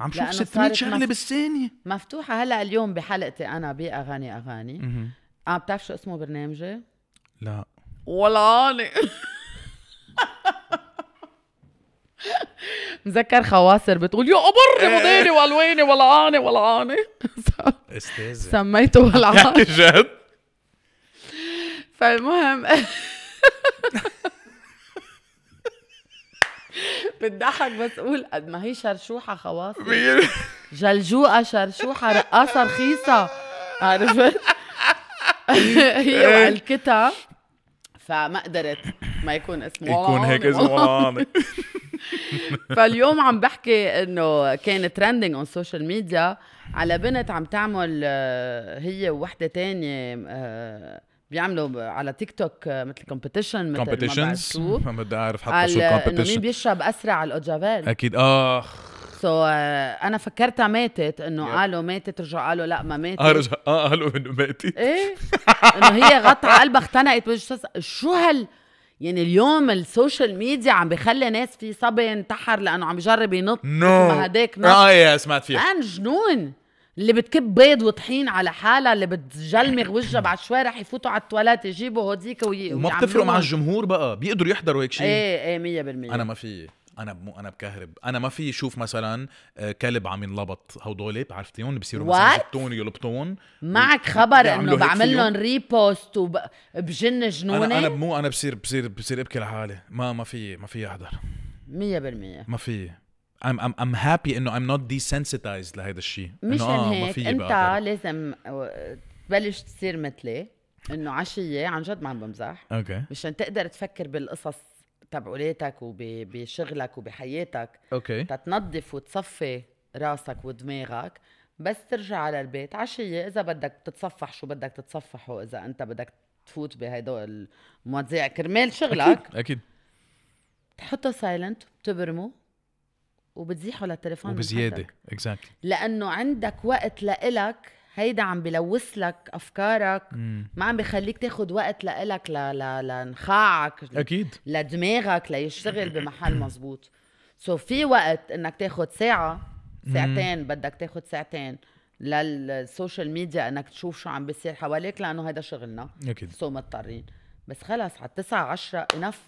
عم شوف 600 شغله مف... بالثانيه مفتوحه هلا اليوم بحلقتي انا باغاني اغاني عم بتعرف شو اسمه برنامجي؟ لا ولا [laughs] مذكر خواصر بتقول يا قبر مضيلي إيه. والواني ولعاني ولعاني [laughs] استاذه سميته ولعاني يعني جد فالمهم [laughs] بتضحك بس قول قد ما هي شرشوحة خواصر جلجوقة شرشوحة رقاصة رخيصة عرفت؟ [laughs] هي إيه. وعلكتها فما قدرت ما يكون اسمه يكون هيك اسمه [laughs] فاليوم عم بحكي انه كان ترندنج اون سوشيال ميديا على بنت عم تعمل آه، هي ووحده تانية آه، بيعملوا على تيك توك آه، مثل كومبيتيشن مثل كومبيتيشنز ما بدي اعرف حتى شو كومبيتيشن مين بيشرب اسرع الاوجافيل اكيد اخ سو so, انا فكرتها ماتت انه yeah. قالوا ماتت رجعوا قالوا لا ما ماتت اه رجع اه قالوا انه ماتت ايه انه هي غطى قلبها اختنقت شو هال يعني اليوم السوشيال ميديا عم بخلي ناس في صبي انتحر لانه عم يجرب ينط نو no. هداك اه يا إيه، سمعت فيها عن جنون اللي بتكب بيض وطحين على حالها اللي بتجلمغ وجهها [laughs] شوي رح يفوتوا على التواليت يجيبوا هوديك وي وما بتفرق مع الجمهور بقى بيقدروا يحضروا هيك شيء ايه ايه 100% انا ما في انا مو انا بكهرب انا ما في شوف مثلا آه، كلب عم ينلبط هدول إيه؟ عرفتيهم بصيروا مثلا يلبطون يلبطون معك خبر انه بعمل لهم ريبوست وبجن جنوني انا انا مو انا بصير بصير بصير ابكي لحالي ما ما في ما في احضر 100% ما في I'm, I'm, I'm happy انه I'm not desensitized لهيدا الشيء مش آه هيك انت بقى. لازم آه، تبلش تصير مثلي انه عشيه عن جد ما عم بمزح اوكي مشان تقدر تفكر بالقصص تبعولاتك وبشغلك وبحياتك اوكي تتنظف وتصفي راسك ودماغك بس ترجع على البيت عشية إذا بدك تتصفح شو بدك تتصفحه إذا أنت بدك تفوت بهدول المواضيع كرمال شغلك أكيد أكيد بتحطه سايلنت بتبرمه وبتزيحه للتليفون وبزياده اكزاكتلي exactly. لانه عندك وقت لإلك هيدا عم بلوث لك افكارك مم. ما عم بخليك تاخذ وقت لإلك ل... ل... لنخاعك اكيد لدماغك ليشتغل [clears throat] بمحل مزبوط سو so في وقت انك تاخذ ساعه ساعتين مم. بدك تاخذ ساعتين للسوشيال ميديا انك تشوف شو عم بيصير حواليك لانه هيدا شغلنا اكيد سو مضطرين بس خلص على 9 10 انف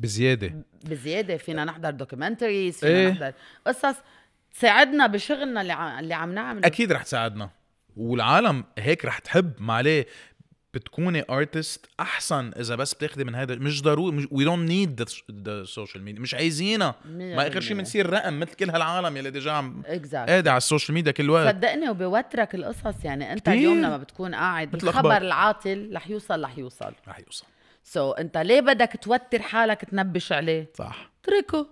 بزياده بزياده فينا آه. نحضر دوكيومنتريز فينا ايه؟ نحضر قصص تساعدنا بشغلنا اللي عم اللي عم نعمله اكيد رح تساعدنا والعالم هيك رح تحب ما عليه بتكوني ارتست احسن اذا بس بتاخدي من هذا مش ضروري وي دونت نيد ذا سوشيال ميديا مش عايزينها ما اخر شيء بنصير رقم مثل كل هالعالم يلي ديجا عم exactly. قاعد على السوشيال ميديا كل وقت صدقني وبوترك القصص يعني انت كتير. اليوم لما بتكون قاعد الخبر العاطل رح يوصل رح يوصل رح يوصل سو so, انت ليه بدك توتر حالك تنبش عليه صح اتركه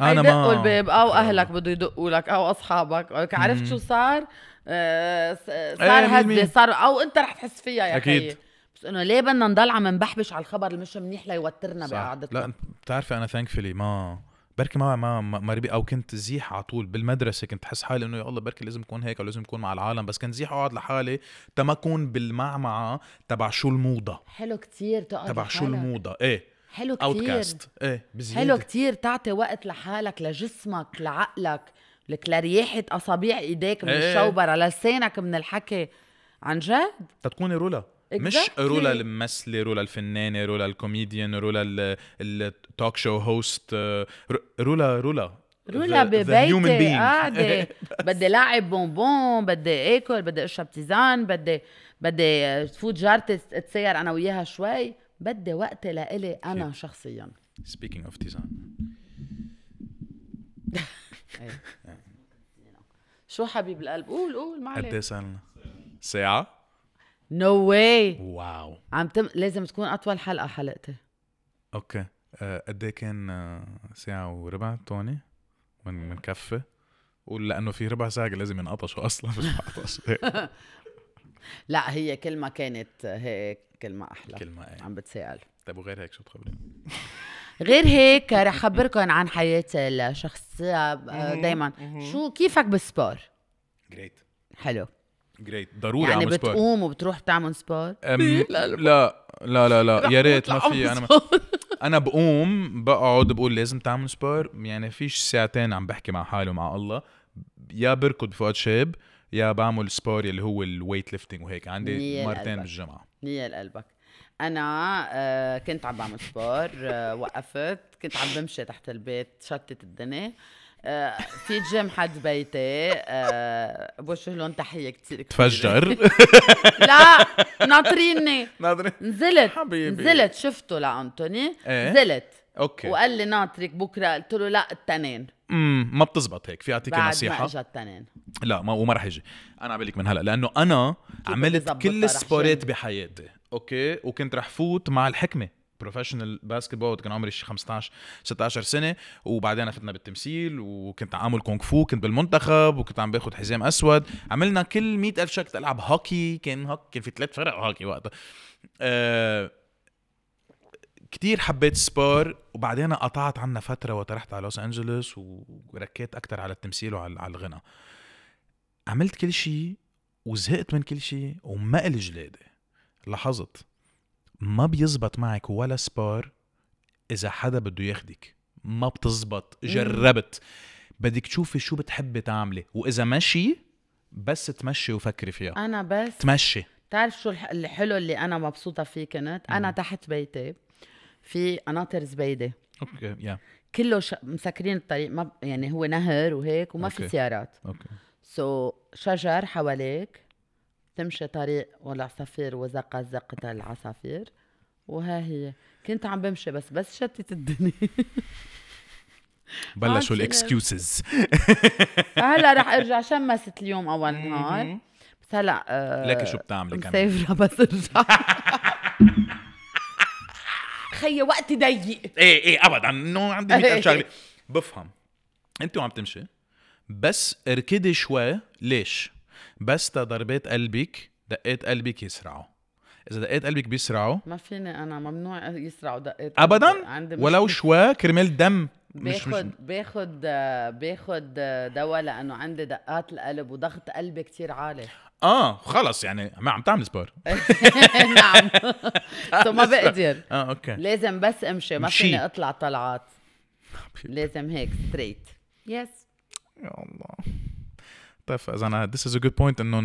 انا ما الباب او اهلك بده يدقوا لك او اصحابك عرفت شو صار آه، صار آه، هزه صار او انت رح تحس فيها يا اكيد بس انه ليه بدنا نضل عم نبحبش على الخبر اللي مش منيح ليوترنا بقعدتنا لا بتعرفي انا ثانكفلي ما بركي ما ما ما ربي او كنت زيح على طول بالمدرسه كنت احس حالي انه يا الله بركي لازم اكون هيك او لازم اكون مع العالم بس كنت زيح اقعد لحالي تما اكون بالمعمعه تبع شو الموضه حلو كتير تقعد تبع شو الموضه ايه حلو كتير اوتكاست ايه بزيادة. حلو كتير تعطي وقت لحالك لجسمك لعقلك لك لرياحة اصابيع إيديك من إيه. الشوبرة لسانك من الحكي عن جد تتكوني رولا exactly. مش رولا الممثلة رولا الفنانة رولا الكوميديان رولا التوك شو هوست رولا رولا رولا ببيتي قاعدة بدي [laughs] لعب بونبون بدي اكل بدي اشرب تيزان بدي بدي تفوت جارتي اتسير انا وياها شوي بدي وقت لإلي انا شخصيا speaking of تيزان [laughs] إيه. شو حبيب القلب قول قول ما عليك قد ايه ساعة؟ نو no واي واو عم تم لازم تكون أطول حلقة حلقتي أوكي آه، قد ايه كان آه، ساعة وربع توني من من كفة؟ قول لأنه في ربع ساعة لازم ينقطشوا أصلا مش بقطش [laughs] [laughs] لا هي كلمة كانت هيك كلمة أحلى كلمة ايه عم بتسأل طيب وغير هيك شو بتخبريني؟ [laughs] غير هيك رح اخبركم عن حياتي الشخصيه آه، دائما شو كيفك بالسبور جريت حلو جريت ضروري يعني بتقوم وبتروح تعمل سبور؟ لا لا لا لا, لا. يا ريت ما في انا [laughs] انا بقوم بقعد بقول لازم تعمل سبور يعني فيش ساعتين عم بحكي مع حالي ومع الله يا بركض بفؤاد شاب يا بعمل سبور اللي هو الويت ليفتنج وهيك عندي مرتين بالجمعه نية لقلبك انا آه، كنت عم بعمل سبور آه، وقفت كنت عم بمشي تحت البيت شتت الدنيا آه، في جيم حد بيتي بوجه لهم تحيه كثير تفجر [laughs] لا ناطريني نزلت حبيبي نزلت شفته لانتوني إيه؟ نزلت اوكي وقال لي ناطرك بكره قلت له لا التنين امم ما بتزبط هيك في اعطيك نصيحه بعد ما اجى التنين لا ما وما رح يجي انا عم من هلا لانه انا عملت كل السبورات بحياتي اوكي وكنت رح فوت مع الحكمه بروفيشنال باسكتبول كان عمري 15 16 سنه وبعدين اخذنا بالتمثيل وكنت عامل كونغ فو كنت بالمنتخب وكنت عم باخذ حزام اسود عملنا كل مئة ألف شخص كنت العب هوكي كان هوكي كان في ثلاث فرق هوكي وقتها أه كتير حبيت سبور وبعدين قطعت عنا فتره وترحت على لوس انجلوس وركيت اكثر على التمثيل وعلى الغنى عملت كل شيء وزهقت من كل شيء وما لي جلاده لاحظت ما بيزبط معك ولا سبار اذا حدا بده ياخدك ما بتزبط جربت بدك تشوفي شو بتحبي تعملي واذا مشي بس تمشي وفكري فيها انا بس تمشي بتعرف شو الحلو اللي انا مبسوطه فيه كنت انا مم. تحت بيتي في قناطر زبيده اوكي يا كله ش... مسكرين الطريق ما يعني هو نهر وهيك وما okay. في سيارات اوكي سو so, شجر حواليك تمشي طريق والعصافير وزقزقت العصافير وها هي كنت عم بمشي بس بس شتت الدنيا [laughs] بلشوا الاكسكيوزز [laughs] هلا رح [laughs] ارجع شمست اليوم اول نهار بس هلا آه لك شو بتعملي كمان مسافره بس ارجع خيي وقتي ضيق ايه ايه ابدا انه عندي 100 شغله بفهم انت وعم تمشي بس اركدي شوي ليش؟ بس ضربات قلبك دقات قلبك يسرعوا اذا دقات قلبك بيسرعوا ما فيني انا ممنوع يسرعوا دقات ابدا عندي ولو شوي كرمال دم مش باخد مش باخد باخد دواء لانه عندي دقات القلب وضغط قلبي كتير عالي اه خلص يعني ما عم تعمل سبور [laughs] نعم سو ما بقدر اه اوكي لازم بس امشي ما فيني اطلع طلعات [laughs] لازم هيك ستريت يس يا الله طيب اذا انا this is a good point انه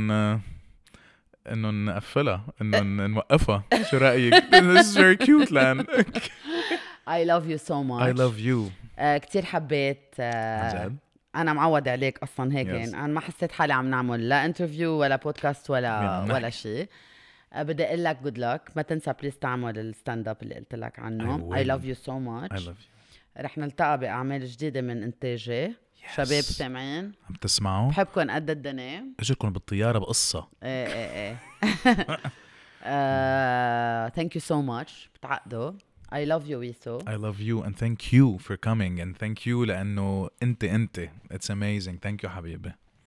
انه نقفلها انه نوقفها شو رايك this is very cute لان I love you so much I love you uh, آه، كثير حبيت uh, انا معود عليك اصلا هيك yes. يعني انا ما حسيت حالي عم نعمل لا انترفيو ولا بودكاست ولا ولا شيء آه، بدي اقول لك جود لك ما تنسى بليز تعمل الستاند اب اللي قلت لك عنه اي لاف يو سو ماتش رح نلتقى باعمال جديده من انتاجي شباب سامعين عم تسمعوا بحبكم قد الدنيا اجركم بالطياره بقصه ايه ايه ايه ثانك يو سو ماتش بتعقدوا I love you ويسو I love you and thank you for coming and thank you لأنه أنت أنت it's amazing thank you حبيبي